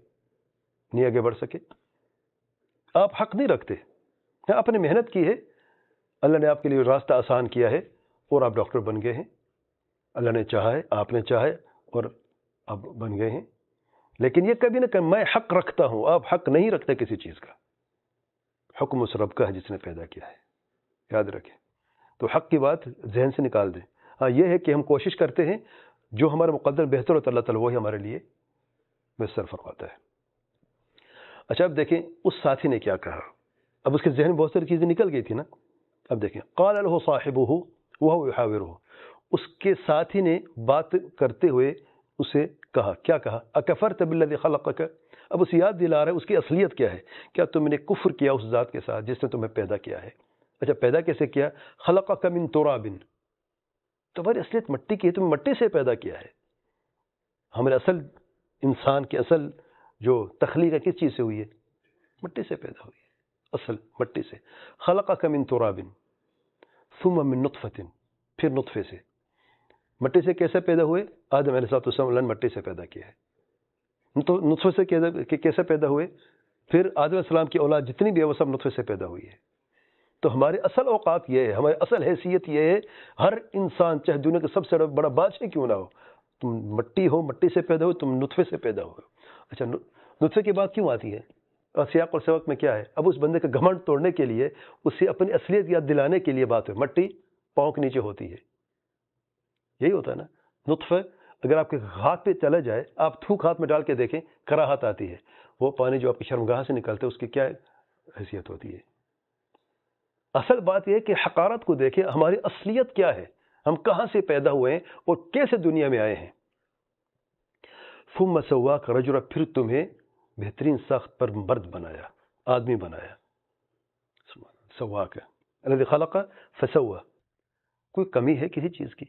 نہیں آگے بڑھ سکے آپ حق نہیں رکھتے آپ نے محنت کی ہے اللہ نے آپ کے لیے راستہ آسان کیا ہے اور آپ ڈاکٹر بن گئے ہیں اللہ نے چاہا ہے آپ نے چاہا ہے اور آپ بن گئے ہیں لیکن یہ کبھی نہ کہ میں حق رکھتا ہوں آپ حق نہیں رکھتے کسی چیز کا حکم اس رب کا ہے جس نے پیدا کیا ہے یاد رکھیں تو حق کی بات ذہن سے نکال دیں ہاں یہ ہے کہ ہم کوشش کرتے ہیں جو ہمارا مقدر بہتر ہوتا اللہ تعالیٰ وہی ہمارے لیے بہتر فرماتا ہے اچھا اب دیکھیں اس ساتھی نے کیا کہا اب اس کے ذہن بہت ساری چیزیں نکل گئی تھی نا اب دیکھیں قال الح صاحب ہو وہ ہو اس کے ساتھی نے بات کرتے ہوئے اسے کہا کیا کہا اکفر اللہ خلق یاد دلا رہا ہے اس کی اصلیت کیا ہے کیا تم نے کفر کیا اس ذات کے ساتھ جس نے تمہیں پیدا کیا ہے اچھا پیدا کیسے کیا خلق اصلیت مٹی کی ہے تمہیں مٹی سے پیدا کیا ہے ہمارے اصل انسان کے اصل جو تخلیق ہے کس چیز سے ہوئی ہے مٹی سے پیدا ہوئی ہے اصل مٹی سے من من ثم نطفت پھر نطفے سے مٹی سے کیسے پیدا ہوئے آدم علیہ نے صاحب اللہ نے مٹی سے پیدا کیا ہے نطفے سے کیسے پیدا ہوئے پھر آدم علیہ السلام کی اولاد جتنی بھی ہے وہ سب نطفے سے پیدا ہوئی ہے تو ہمارے اصل اوقات یہ ہے ہماری اصل حیثیت یہ ہے ہر انسان چاہے دنیا کا سب سے بڑا بادشاہ کیوں نہ ہو تم مٹی ہو مٹی سے پیدا ہو تم نطفے سے پیدا ہو اچھا نطفے کی بات کیوں آتی ہے اور سیاق اور سبق میں کیا ہے اب اس بندے کا گھمنڈ توڑنے کے لیے اس سے اپنی اصلیت یاد دلانے کے لیے بات ہے مٹی پاؤں کے نیچے ہوتی ہے یہی ہوتا ہے نا نطف اگر آپ کے ہاتھ پہ چلے جائے آپ تھوک ہاتھ میں ڈال کے دیکھیں کراہت آتی ہے وہ پانی جو آپ کی شرمگاہ سے ہے اس کی کیا حیثیت ہوتی ہے اصل بات یہ ہے کہ حقارت کو دیکھیں ہماری اصلیت کیا ہے ہم کہاں سے پیدا ہوئے ہیں اور کیسے دنیا میں آئے ہیں رج را پھر تمہیں بہترین سخت پر مرد بنایا آدمی بنایا خلق فسوا کوئی کمی ہے کسی چیز کی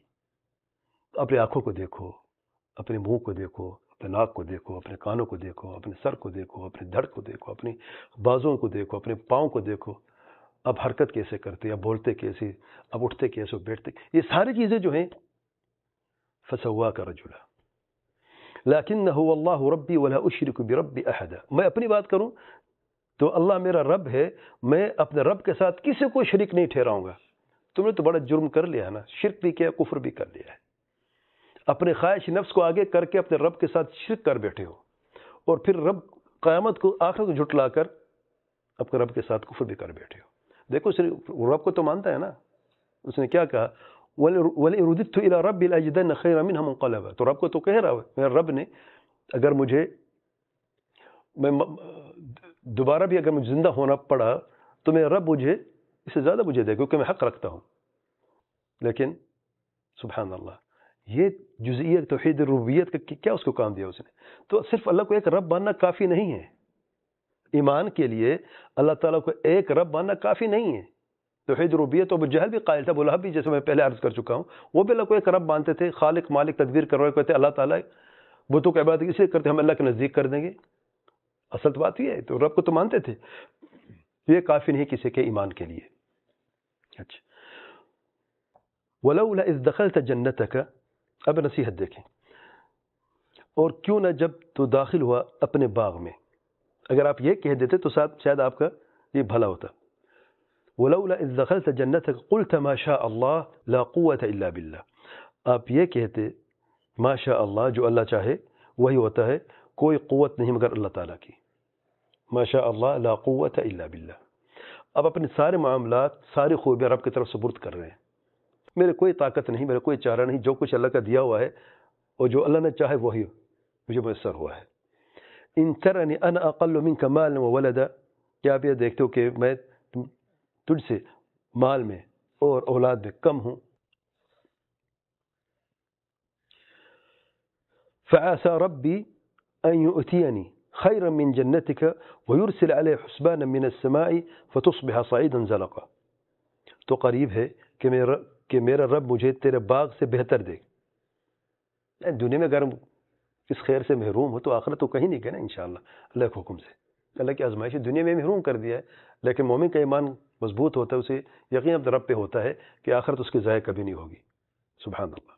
اپنی آنکھوں کو دیکھو اپنے منہ کو دیکھو اپنے ناک کو دیکھو اپنے کانوں کو دیکھو اپنے سر کو دیکھو اپنے دھڑ کو دیکھو اپنی بازوں کو دیکھو اپنے پاؤں کو دیکھو اب حرکت کیسے کرتے اب بولتے کیسے اب اٹھتے کیسے بیٹھتے یہ ساری چیزیں جو ہیں فسوا کا رجولا لیکن نہ ہو اللہ ربی ولا اشرک بربی احدا میں اپنی بات کروں تو اللہ میرا رب ہے میں اپنے رب کے ساتھ کسی کو شریک نہیں ٹھہراؤں گا تم نے تو بڑا جرم کر لیا ہے نا شرک بھی کیا کفر بھی کر لیا ہے اپنے خواہش نفس کو آگے کر کے اپنے رب کے ساتھ شرک کر بیٹھے ہو اور پھر رب قیامت کو آخر کو جھٹلا کر اپنے رب کے ساتھ کفر بھی کر بیٹھے ہو دیکھو نے رب کو تو مانتا ہے نا اس نے کیا کہا ولی ہم قلب ہے تو رب کو تو کہہ رہا ہے میرے رب نے اگر مجھے دوبارہ بھی اگر مجھے زندہ ہونا پڑا تو میرا رب مجھے اس سے زیادہ مجھے دے کیونکہ میں حق رکھتا ہوں لیکن سبحان اللہ یہ جزی توحید الربیت کا کیا اس کو کام دیا اس نے تو صرف اللہ کو ایک رب ماننا کافی نہیں ہے ایمان کے لیے اللہ تعالیٰ کو ایک رب ماننا کافی نہیں ہے تفید روبیت اور تھا بولا بھی جیسے میں پہلے عرض کر چکا ہوں وہ بھی اللہ کو ایک رب مانتے تھے خالق مالک تدبیر کر رہے کہتے اللہ تعالیٰ وہ تو عبادت اس لیے اسے کرتے ہم اللہ کے نزدیک کر دیں گے اصل بات یہ ہے تو رب کو تو مانتے تھے یہ کافی نہیں کسی کے ایمان کے لیے اچھا ولا اولا اس دخل تھا جنت کا अब नसीहत देखें और क्यों ना जब तो दाखिल हुआ अपने बाग में अगर आप ये कह देते तो साथ शायद आपका ये भला होता वलौला इस दखल से जन्नत कुल तमाशा अल्लाह लाक़ुत अल्ला बिल्ला आप ये कहते माशा अल्लाह जो अल्लाह चाहे वही होता है कोई क़वत नहीं मगर अल्लाह ताला की माशा अल्लाह लाक़ुत अल्ला बिल्ला अब अपने सारे मामला सारी खूबियाँ रब की तरफ सुपुर्द कर रहे हैं میرے کوئی طاقت نہیں میرے کوئی چارہ نہیں جو کچھ اللہ کا دیا ہوا ہے اور جو اللہ نے چاہے وہی مجھے میسر ہوا ہے ان ترنی انا اقل منك مالا وولدا ولدا کیا آپ یہ دیکھتے ہو کہ میں تجھ سے مال میں اور اولاد میں کم ہوں فعسى ربي أن يؤتيني خيرا من جنتك ويرسل علي حسبانا من السماء فتصبح صعيدا زلقا تو قريب ہے کہ میرے کہ میرا رب مجھے تیرے باغ سے بہتر دے یعنی دنیا میں اگر اس خیر سے محروم ہو تو آخرت تو کہیں نہیں کہنا انشاءاللہ اللہ کے حکم سے اللہ کی آزمائش دنیا میں محروم کر دیا ہے لیکن مومن کا ایمان مضبوط ہوتا ہے اسے یقین اب رب پہ ہوتا ہے کہ آخرت اس کی ضائع کبھی نہیں ہوگی سبحان اللہ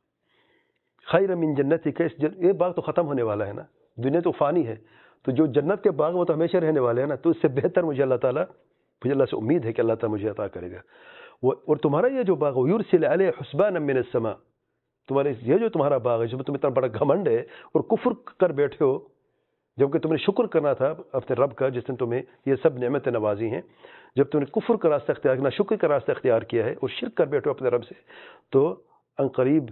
خیر من جنت ہی کہ یہ باغ تو ختم ہونے والا ہے نا دنیا تو فانی ہے تو جو جنت کے باغ وہ تو ہمیشہ رہنے والے ہیں نا تو اس سے بہتر مجھے اللہ تعالیٰ مجھے اللہ سے امید ہے کہ اللہ تعالیٰ مجھے عطا کرے گا اور تمہارا یہ جو باغ یورسل یور علیہ حسبان السماء تمہارے یہ جو تمہارا باغ ہے جب تم اتنا بڑا گھمنڈ ہے اور کفر کر بیٹھے ہو جب کہ تم نے شکر کرنا تھا اپنے رب کا جس نے تمہیں یہ سب نعمت نوازی ہیں جب تم نے کفر کا راستہ اختیار نہ شکر کا راستہ اختیار کیا ہے اور شرک کر بیٹھو اپنے رب سے تو انقریب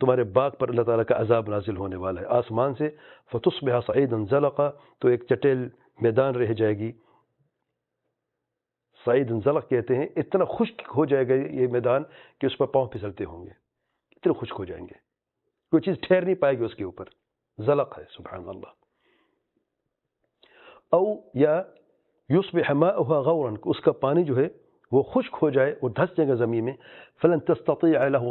تمہارے باغ پر اللہ تعالیٰ کا عذاب نازل ہونے والا ہے آسمان سے فتس بحاس عید تو ایک چٹیل میدان رہ جائے گی سعید انزلق کہتے ہیں اتنا خشک ہو جائے گا یہ میدان کہ اس پر پاؤں پھسلتے ہوں گے اتنے خشک ہو جائیں گے کوئی چیز ٹھہر نہیں پائے گی اس کے اوپر زلق ہے سبحان اللہ او یا یوسف اس کا پانی جو ہے وہ خشک ہو جائے اور دھس جائے گا زمین میں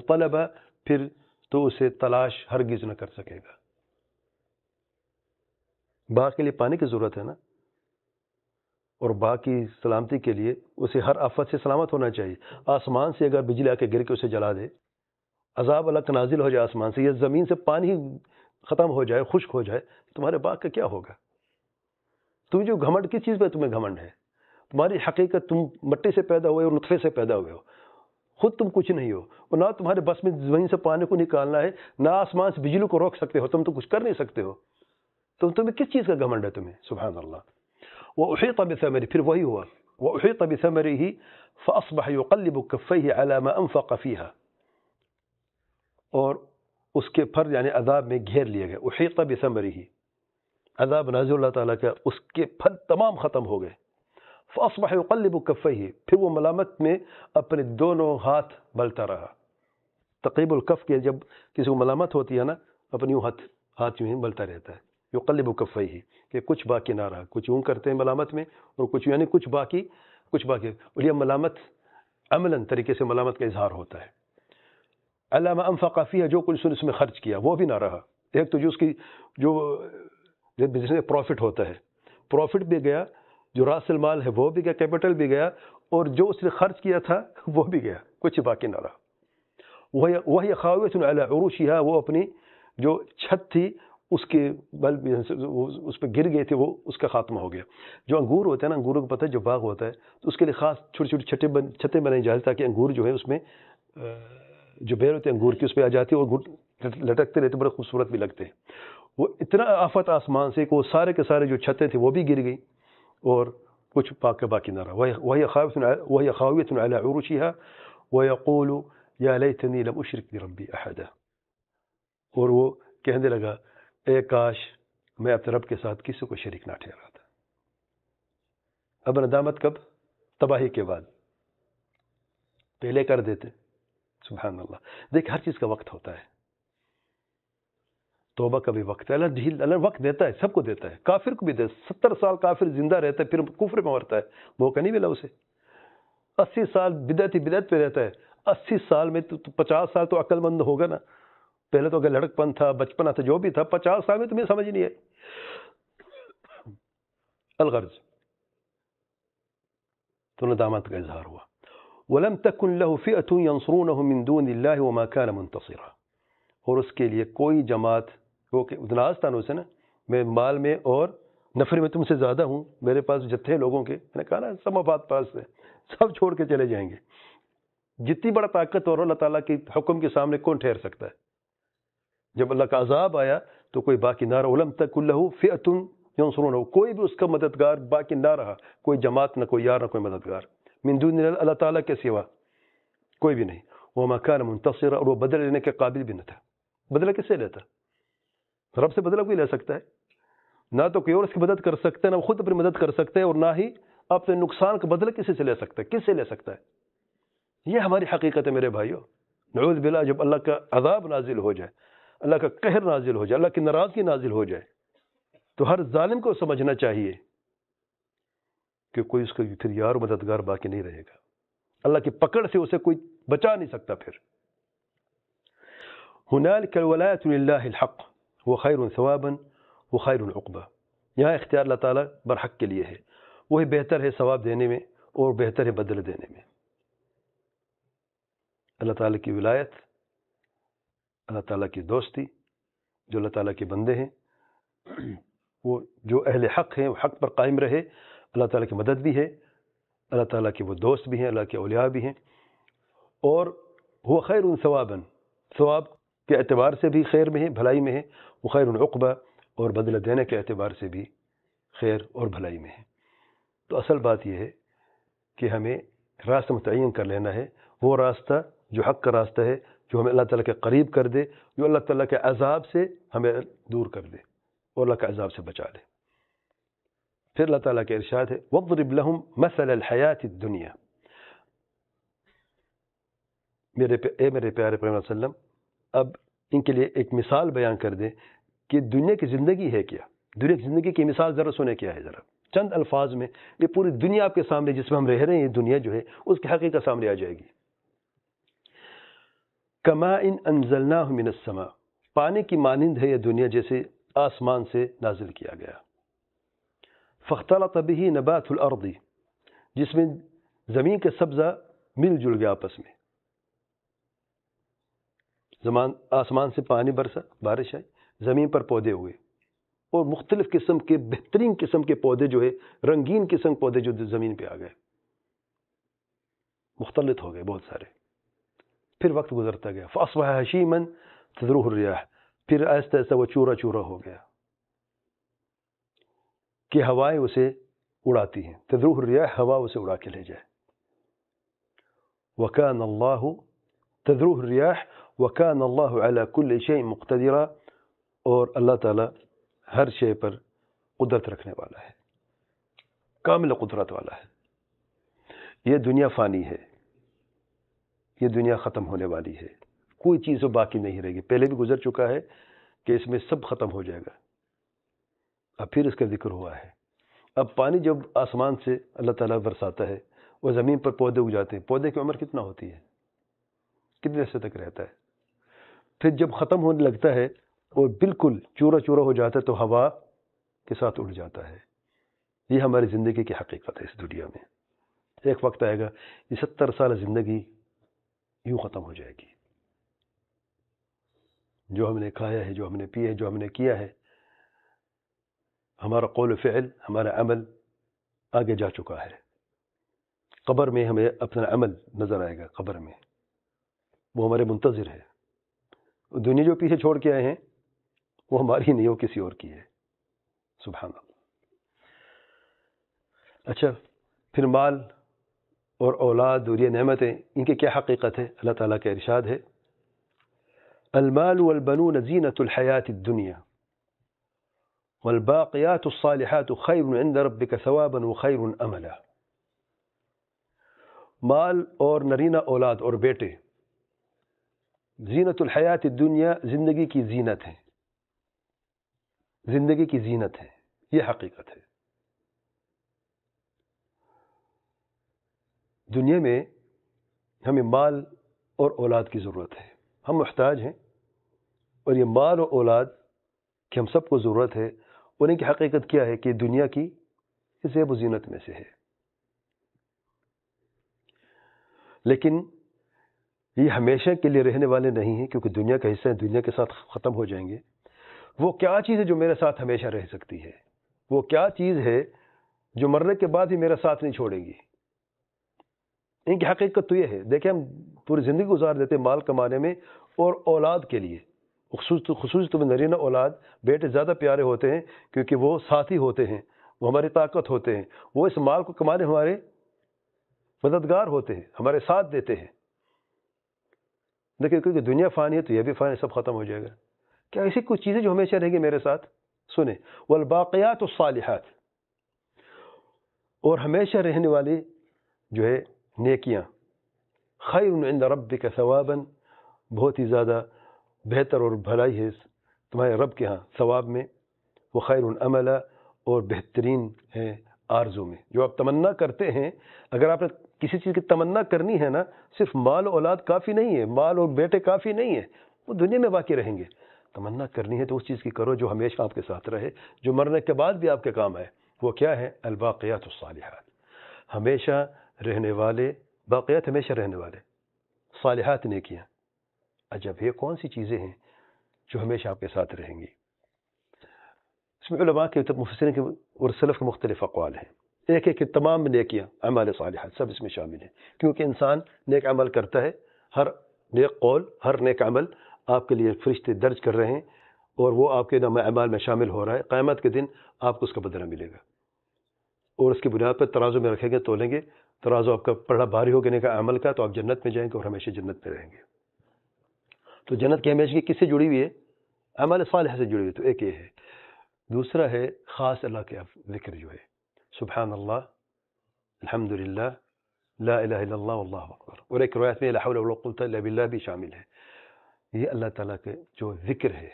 طلبا پھر تو اسے تلاش ہرگز نہ کر سکے گا باہر کے لیے پانی کی ضرورت ہے نا اور باقی سلامتی کے لیے اسے ہر آفت سے سلامت ہونا چاہیے آسمان سے اگر بجلی آ کے گر کے اسے جلا دے عذاب الگ تنازل ہو جائے آسمان سے یا زمین سے پانی ختم ہو جائے خشک ہو جائے تمہارے باغ کا کیا ہوگا تم جو گھمنڈ کس چیز پہ تمہیں گھمنڈ ہے تمہاری حقیقت تم مٹی سے پیدا ہوئے اور نطفے سے پیدا ہوئے ہو خود تم کچھ نہیں ہو اور نہ تمہارے بس میں زمین سے پانی کو نکالنا ہے نہ آسمان سے بجلی کو روک سکتے ہو تم تو کچھ کر نہیں سکتے ہو تو تمہیں کس چیز کا گھمنڈ ہے تمہیں سبحان اللہ وأحيط بثمره هو وأحيط بثمره فأصبح يقلب كفيه على ما أنفق فيها اور اس کے پر یعنی عذاب میں گھیر لیا گیا احیط بثمره عذاب نازل اللہ تعالیٰ کا اس کے پھل تمام ختم ہو گئے فأصبح يقلب كفيه پھر وہ ملامت میں اپنے دونوں ہاتھ بلتا رہا تقیب الكف کے جب کسی کو ملامت ہوتی ہے نا اپنی ہاتھ ہاتھ میں بلتا رہتا ہے یو قلب کفئی ہی کہ کچھ باقی نہ رہا کچھ یوں کرتے ہیں ملامت میں اور کچھ یعنی کچھ باقی کچھ باقی اور یہ ملامت عمل طریقے سے ملامت کا اظہار ہوتا ہے علامہ ام ہے جو کچھ اس میں خرچ کیا وہ بھی نہ رہا ایک تو جو اس کی جو بزنس پروفٹ ہوتا ہے پروفٹ بھی گیا جو راس المال ہے وہ بھی گیا کیپٹل بھی گیا اور جو اس نے خرچ کیا تھا وہ بھی گیا کچھ باقی نہ رہا وہ وہی خواب عروشی وہ اپنی جو چھت تھی اس کے بل اس پہ گر گئے تھے وہ اس کا خاتمہ ہو گیا جو انگور ہوتا ہے نا انگوروں کو پتہ ہے جو باغ ہوتا ہے تو اس کے لیے خاص چھوٹی چھوٹی چھٹے بن چھتیں بنائی جاتی تاکہ انگور جو ہے اس میں جو بیر ہوتے ہیں انگور کی اس پہ آ جاتی ہے اور لٹکتے رہتے بڑے خوبصورت بھی لگتے ہیں وہ اتنا آفت آسمان سے کہ وہ سارے کے سارے جو چھتیں تھیں وہ بھی گر گئیں اور کچھ پاک باقی باقی رہا وہی وہی وہی ہے وہ نیلم اشرق ربی بھی عہدہ اور وہ کہنے لگا اے کاش میں اپنے رب کے ساتھ کسی کو شریک نہ ٹھہرا تھا اب ندامت کب تباہی کے بعد پہلے کر دیتے سبحان اللہ دیکھ ہر چیز کا وقت ہوتا ہے توبہ کا بھی وقت ہے اللہ جھیل اللہ وقت دیتا ہے سب کو دیتا ہے کافر کو بھی دیتا ہے ستر سال کافر زندہ رہتا ہے پھر کفر میں مرتا ہے موقع نہیں ملا اسے اسی سال بدعت ہی بدعت پہ رہتا ہے اسی سال میں تو پچاس سال تو عقل مند ہوگا نا پہلے تو کہ لڑک پن تھا بچپنا تھا جو بھی تھا پچاس سال میں تمہیں سمجھ نہیں آئی تو ندامت کا اظہار ہوا من دون الله وما کان منتصرا اور اس کے لیے کوئی جماعت دلاس تھا نا سے نا میں مال میں اور نفر میں تم سے زیادہ ہوں میرے پاس جتھے لوگوں کے میں نے کہا نا سب آباد پاس ہے سب چھوڑ کے چلے جائیں گے جتنی بڑا طاقت اور اللہ تعالیٰ کی حکم کے سامنے کون ٹھہر سکتا ہے जब अल्लाह का अजाब आया तो कोई बाकी ना रहा उलम तक له فئه ينصرونه कोई भी उसका मददगार बाकी ना रहा कोई जमात ना कोई यार ना कोई मददगार मिंदून अल्लाह ताला के सिवा कोई भी नहीं वो मकान मुंतसर और वो बदला लेने के काबिल भी न था बदला किससे लेता रब से बदला कोई ले सकता है ना तो कोई और इसकी मदद कर सकता है ना खुद अपनी मदद कर सकता है और ना ही अपने नुकसान का बदला किसी से ले सकता है किससे ले सकता है ये हमारी हकीकत है मेरे भाइयों नवद बिला जब अल्लाह का अजाब नाजिल हो जाए اللہ کا قہر نازل ہو جائے اللہ کی ناراضگی نازل ہو جائے تو ہر ظالم کو سمجھنا چاہیے کہ کوئی اس کا پھر یار مددگار باقی نہیں رہے گا اللہ کی پکڑ سے اسے کوئی بچا نہیں سکتا پھر حنال الحق وہ خیر انصوابً و خیر ان یہاں اختیار اللہ تعالیٰ برحق کے لیے ہے وہی بہتر ہے ثواب دینے میں اور بہتر ہے بدل دینے میں اللہ تعالیٰ کی ولایت اللہ تعالیٰ کی دوستی جو اللہ تعالیٰ کے بندے ہیں وہ جو اہل حق ہیں وہ حق پر قائم رہے اللہ تعالیٰ کی مدد بھی ہے اللہ تعالیٰ کے وہ دوست بھی ہیں اللہ کے اولیاء بھی ہیں اور وہ خیر ثواباً ثواب کے اعتبار سے بھی خیر میں ہے بھلائی میں ہے وہ خیر العقبہ اور بدلہ دینے کے اعتبار سے بھی خیر اور بھلائی میں ہے تو اصل بات یہ ہے کہ ہمیں راستہ متعین کر لینا ہے وہ راستہ جو حق کا راستہ ہے جو ہمیں اللہ تعالیٰ کے قریب کر دے جو اللہ تعالیٰ کے عذاب سے ہمیں دور کر دے اور اللہ کے عذاب سے بچا دے پھر اللہ تعالیٰ کے ارشاد ہے وَضْرِبْ لَهُمْ مَثَلَ الْحَيَاةِ الدُّنْيَا میرے اے میرے پیارے وسلم اب ان کے لیے ایک مثال بیان کر دیں کہ دنیا کی زندگی ہے کیا دنیا کی زندگی کی مثال ذرا سنے کیا ہے ذرا چند الفاظ میں یہ پوری دنیا آپ کے سامنے جس میں ہم رہ رہے ہیں یہ دنیا جو ہے اس کے حقیقت سامنے آ جائے گی کما السماء پانی کی مانند ہے یہ دنیا جیسے آسمان سے نازل کیا گیا فخالہ طبی نبات الارضی جس میں زمین کے سبزہ مل جل گیا آپس میں آسمان سے پانی برسا بارش آئی زمین پر پودے ہوئے اور مختلف قسم کے بہترین قسم کے پودے جو ہے رنگین قسم پودے جو زمین پہ آ گئے مختلط ہو گئے بہت سارے फिर वक्त गुजरता गया फसवा हशीमन तजरूह रियाह फिर ऐसा ऐसा वह चूरा चूरा हो गया कि हवाएं उसे उड़ाती हैं तजरूह रियाह हवा उसे उड़ा के ले जाए वकान अल्लाह तजरूह रियाह वकान अल्लाह अला कुल शे मुख्तरा और अल्लाह ताला हर शे पर कुदरत रखने वाला है कामिल कुदरत वाला है ये दुनिया फ़ानी है یہ دنیا ختم ہونے والی ہے کوئی چیز وہ باقی نہیں رہے گی پہلے بھی گزر چکا ہے کہ اس میں سب ختم ہو جائے گا اب پھر اس کا ذکر ہوا ہے اب پانی جب آسمان سے اللہ تعالیٰ برساتا ہے وہ زمین پر پودے اگ جاتے ہیں پودے کی عمر کتنا ہوتی ہے کتنے عرصے تک رہتا ہے پھر جب ختم ہونے لگتا ہے وہ بالکل چورا چورا ہو جاتا ہے تو ہوا کے ساتھ اڑ جاتا ہے یہ ہماری زندگی کی حقیقت ہے اس دنیا میں ایک وقت آئے گا یہ ستر سال زندگی یوں ختم ہو جائے گی جو ہم نے کھایا ہے جو ہم نے پیا ہے جو ہم نے کیا ہے ہمارا قول فعل ہمارا عمل آگے جا چکا ہے قبر میں ہمیں اپنا عمل نظر آئے گا قبر میں وہ ہمارے منتظر ہے دنیا جو پیچھے چھوڑ کے آئے ہیں وہ ہماری ہی نہیں وہ کسی اور کی ہے سبحان اللہ اچھا پھر مال اور اولاد اور یہ نعمتیں ان کی کیا حقیقت ہے اللہ تعالیٰ کا ارشاد ہے المال والبنون زینت الحیات الدنیا والباقیات الصالحات خیر عند ثوابا املا مال اور نرینہ اولاد اور بیٹے زینت الحیات الدنیا زندگی کی زینت ہے زندگی کی زینت ہے یہ حقیقت ہے دنیا میں ہمیں مال اور اولاد کی ضرورت ہے ہم محتاج ہیں اور یہ مال اور اولاد کی ہم سب کو ضرورت ہے اور ان کی حقیقت کیا ہے کہ دنیا کی زیب و زینت میں سے ہے لیکن یہ ہمیشہ کے لیے رہنے والے نہیں ہیں کیونکہ دنیا کا حصہ ہے دنیا کے ساتھ ختم ہو جائیں گے وہ کیا چیز ہے جو میرے ساتھ ہمیشہ رہ سکتی ہے وہ کیا چیز ہے جو مرنے کے بعد ہی میرا ساتھ نہیں چھوڑیں گی ان کی حقیقت تو یہ ہے دیکھیں ہم پوری زندگی گزار دیتے ہیں مال کمانے میں اور اولاد کے لیے خصوص خصوصی و نرینہ اولاد بیٹے زیادہ پیارے ہوتے ہیں کیونکہ وہ ساتھی ہوتے ہیں وہ ہماری طاقت ہوتے ہیں وہ اس مال کو کمانے ہمارے مددگار ہوتے ہیں ہمارے ساتھ دیتے ہیں دیکھیں کیونکہ دنیا فانی ہے تو یہ بھی فانی سب ختم ہو جائے گا کیا ایسی کچھ چیزیں جو ہمیشہ رہیں گی میرے ساتھ سنیں والباقیات الصالحات اور ہمیشہ رہنے والی جو ہے نیکیاں خیر عند رب کا ثوابً بہت ہی زیادہ بہتر اور بھلائی ہے تمہارے رب کے ہاں ثواب میں وہ خیر العملہ اور بہترین ہے آرزو میں جو آپ تمنا کرتے ہیں اگر آپ نے کسی چیز کی تمنا کرنی ہے نا صرف مال اولاد کافی نہیں ہے مال اور بیٹے کافی نہیں ہیں وہ دنیا میں باقی رہیں گے تمنا کرنی ہے تو اس چیز کی کرو جو ہمیشہ آپ کے ساتھ رہے جو مرنے کے بعد بھی آپ کے کام ہے وہ کیا ہے الباقیات الصالحات ہمیشہ رہنے والے باقیات ہمیشہ رہنے والے صالحات نے کیا اجب یہ کون سی چیزیں ہیں جو ہمیشہ آپ کے ساتھ رہیں گی اس میں علماء کے مفسرین کے اور سلف کے مختلف اقوال ہیں ایک ایک کہ تمام نیکیاں عمل صالحات سب اس میں شامل ہیں کیونکہ انسان نیک عمل کرتا ہے ہر نیک قول ہر نیک عمل آپ کے لیے فرشتے درج کر رہے ہیں اور وہ آپ کے نام اعمال میں شامل ہو رہا ہے قیامت کے دن آپ کو اس کا بدلہ ملے گا اور اس کی بنیاد پر ترازوں میں رکھیں گے تولیں گے ترازو آپ کا پڑھا بھاری ہو گئے کا عمل کا تو آپ جنت میں جائیں گے اور ہمیشہ جنت میں رہیں گے تو جنت کی ہمیشہ کس سے جڑی ہوئی ہے عمل صالح سے جڑی ہوئی تو ایک یہ ہے دوسرا ہے خاص اللہ کے ذکر جو ہے سبحان اللہ الحمد للہ اللہ الا اللہ اللہ اکبر اور ایک روایت میں الا اللہ بھی شامل ہے یہ اللہ تعالیٰ کے جو ذکر ہے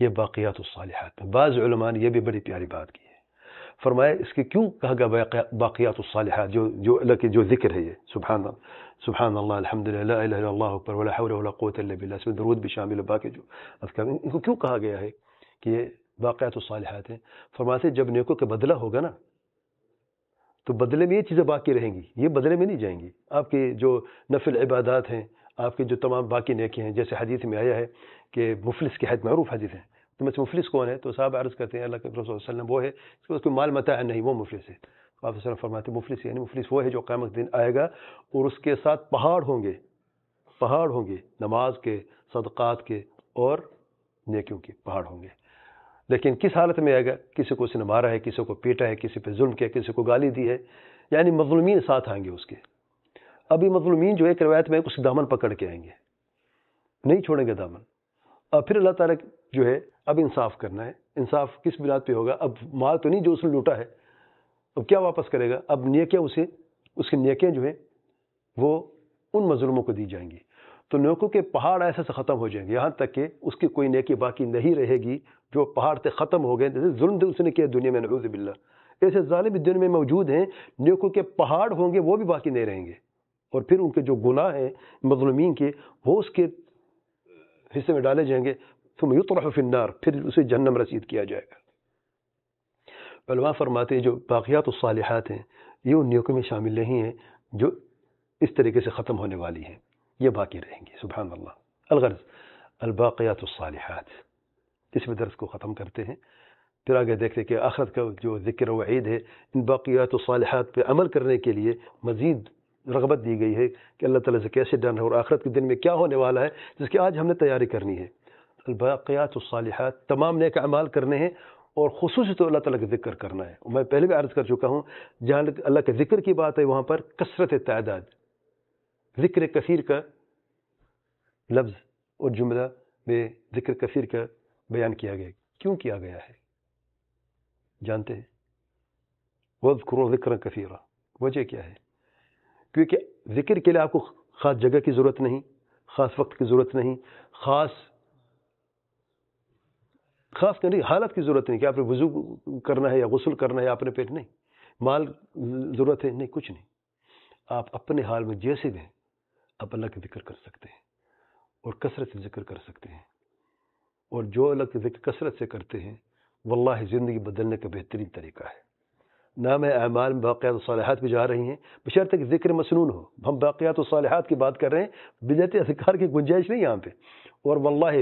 یہ باقیات الصالحات میں بعض نے یہ بھی بڑی پیاری بات کی ہے फरमाया इसके क्यों कहा गया बाक़ियात सालह जो जो अल्लाह के जो जिक्र है ये सुबहान सुबहान अल्लाह अलहमदिल्ला अकबर वलाउला इसमें दरूद भी शामिल है बाकी जो अफकार इनको क्यों कहा गया है कि ये बाक़ियात सालहत हैं फरमाते जब नेकों का बदला होगा ना तो बदले में ये चीज़ें बाकी रहेंगी ये बदले में नहीं जाएंगी आपके जो नफिल इबादत हैं आपके जो तमाम बाकी नेके हैं जैसे हदीस में आया है कि मुफलिस की हद मरूफ हदीस है تو سے مفلس کون ہے تو صاحب عرض کرتے ہیں اللہ کے رسول صلی اللہ علیہ وسلم وہ ہے اس کے اس مال متا ہے نہیں وہ مفلس ہے آپ وسلم فرماتے ہیں مفلس یعنی مفلس وہ ہے جو قیامت دن آئے گا اور اس کے ساتھ پہاڑ ہوں گے پہاڑ ہوں گے نماز کے صدقات کے اور نیکیوں کے پہاڑ ہوں گے لیکن کس حالت میں آئے گا کسی کو اس نے مارا ہے کسی کو پیٹا ہے کسی پہ ظلم کیا کسی کو گالی دی ہے یعنی مظلومین ساتھ آئیں گے اس کے ابھی مظلومین جو ایک روایت میں اس دامن پکڑ کے آئیں گے نہیں چھوڑیں گے دامن اور پھر اللہ تعالیٰ جو ہے اب انصاف کرنا ہے انصاف کس بنات پہ ہوگا اب مال تو نہیں جو اس نے لوٹا ہے اب کیا واپس کرے گا اب نیکیاں اسے اس کی نیکیاں جو ہیں وہ ان مظلوموں کو دی جائیں گی تو نیکوں کے پہاڑ ایسے ختم ہو جائیں گے یہاں تک کہ اس کی کوئی نیکی باقی نہیں رہے گی جو پہاڑ تھے ختم ہو گئے جیسے ظلم تھے اس نے کیا دنیا میں نعوذ باللہ ایسے ظالم دنیا میں موجود ہیں نیکوں کے پہاڑ ہوں گے وہ بھی باقی نہیں رہیں گے اور پھر ان کے جو گناہ ہیں مظلومین کے وہ اس کے حصے میں ڈالے جائیں گے یطرح فی النار پھر اسے جہنم رسید کیا جائے گا علماء فرماتے جو باقیات الصالحات ہیں یہ ان نیوکوں میں شامل نہیں ہیں جو اس طریقے سے ختم ہونے والی ہیں یہ باقی رہیں گی سبحان اللہ الغرض الباقیات الصالحات اس میں درس کو ختم کرتے ہیں پھر آگے دیکھتے کہ آخرت کا جو ذکر و عید ہے ان باقیات صالحات پہ عمل کرنے کے لیے مزید رغبت دی گئی ہے کہ اللہ تعالیٰ سے کیسے ڈر ہے اور آخرت کے دن میں کیا ہونے والا ہے جس کی آج ہم نے تیاری کرنی ہے الباقیات الصالحات تمام نیک اعمال کرنے ہیں اور خصوصی تو اللہ تعالیٰ کا ذکر کرنا ہے میں پہلے بھی عرض کر چکا ہوں جہاں اللہ کے ذکر کی بات ہے وہاں پر کثرت تعداد ذکر کثیر کا لفظ اور جملہ میں ذکر کثیر کا بیان کیا گیا کیوں کیا گیا ہے جانتے ہیں ذکر کثیر وجہ کیا ہے کیونکہ ذکر کے لیے آپ کو خاص جگہ کی ضرورت نہیں خاص وقت کی ضرورت نہیں خاص خاص کر حالت کی ضرورت نہیں کہ آپ نے وضو کرنا ہے یا غسل کرنا ہے اپنے پیٹ نہیں مال ضرورت ہے نہیں کچھ نہیں آپ اپنے حال میں جیسے بھی ہیں آپ اللہ کا ذکر کر سکتے ہیں اور کثرت سے ذکر کر سکتے ہیں اور جو اللہ کے ذکر کثرت سے کرتے ہیں واللہ زندگی بدلنے کا بہترین طریقہ ہے نہ میں اعمال میں باقیات و صالحات بھی جا رہی ہیں بشرط کہ ذکر مسنون ہو ہم باقیات و صالحات کی بات کر رہے ہیں اذکار کی گنجائش نہیں یہاں پہ اور واللہ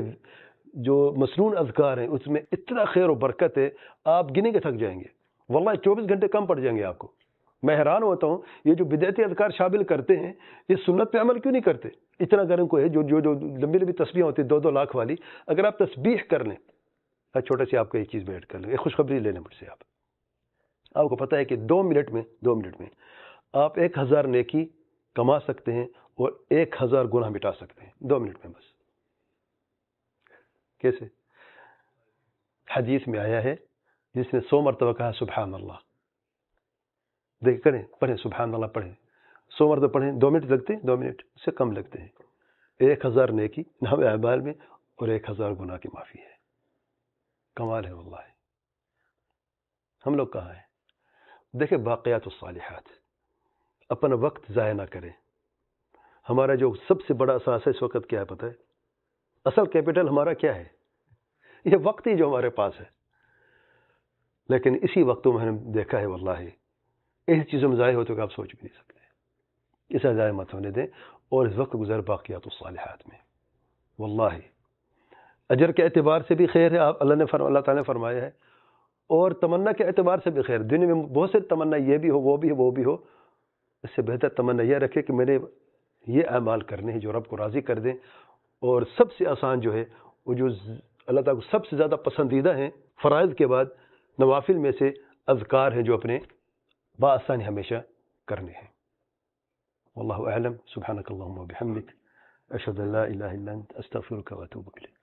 جو مسنون اذکار ہیں اس میں اتنا خیر و برکت ہے آپ گنے کے تھک جائیں گے واللہ چوبیس گھنٹے کم پڑ جائیں گے آپ کو میں حیران ہوتا ہوں یہ جو بدعتی اذکار شامل کرتے ہیں یہ سنت پہ عمل کیوں نہیں کرتے اتنا گرم کو ہے جو جو جو لمبی لمبی تسبیح ہوتی ہیں دو دو لاکھ والی اگر آپ تسبیح کر لیں اچھا، چھوٹا سی آپ کا یہ چیز بیٹھ کر لیں ایک خوشخبری لے لیں مجھ سے آپ آپ کو پتہ ہے کہ دو منٹ میں دو منٹ میں آپ ایک ہزار نیکی کما سکتے ہیں اور ایک ہزار گناہ مٹا سکتے ہیں دو منٹ میں بس کیسے حدیث میں آیا ہے جس نے سو مرتبہ کہا سبحان اللہ دیکھ کریں پڑھیں سبحان اللہ پڑھیں سو مرتبہ پڑھیں دو منٹ لگتے ہیں دو منٹ اس سے کم لگتے ہیں ایک ہزار نیکی نام میں اور ایک ہزار گناہ کی معافی ہے کمال ہے واللہ ہم لوگ کہاں ہے دیکھیں باقیات الصالحات اپنا وقت ضائع نہ کریں ہمارا جو سب سے بڑا احساس ہے اس وقت کیا ہے پتہ ہے اصل کیپٹل ہمارا کیا ہے یہ وقت ہی جو ہمارے پاس ہے لیکن اسی وقت میں ہم نے دیکھا ہے واللہ اس چیزوں میں ضائع ہو تو آپ سوچ بھی نہیں سکتے اسے ضائع مت ہونے دیں اور اس وقت گزر باقیات الصالحات میں واللہ اجر کے اعتبار سے بھی خیر ہے آپ اللہ نے اللہ تعالیٰ نے فرمایا ہے اور تمنا کے اعتبار سے بھی خیر دنیا میں بہت سے تمنا یہ بھی ہو وہ بھی ہو وہ بھی ہو اس سے بہتر تمنا یہ رکھے کہ میں نے یہ اعمال کرنے ہیں جو رب کو راضی کر دیں اور سب سے آسان جو ہے وہ جو اللہ تعالیٰ کو سب سے زیادہ پسندیدہ ہیں فرائض کے بعد نوافل میں سے اذکار ہیں جو اپنے بآسانی ہمیشہ کرنے ہیں واللہ اعلم سبحانک اللہم و بحمدک اشہد اللہ استغفرک اللہ اتوب الیک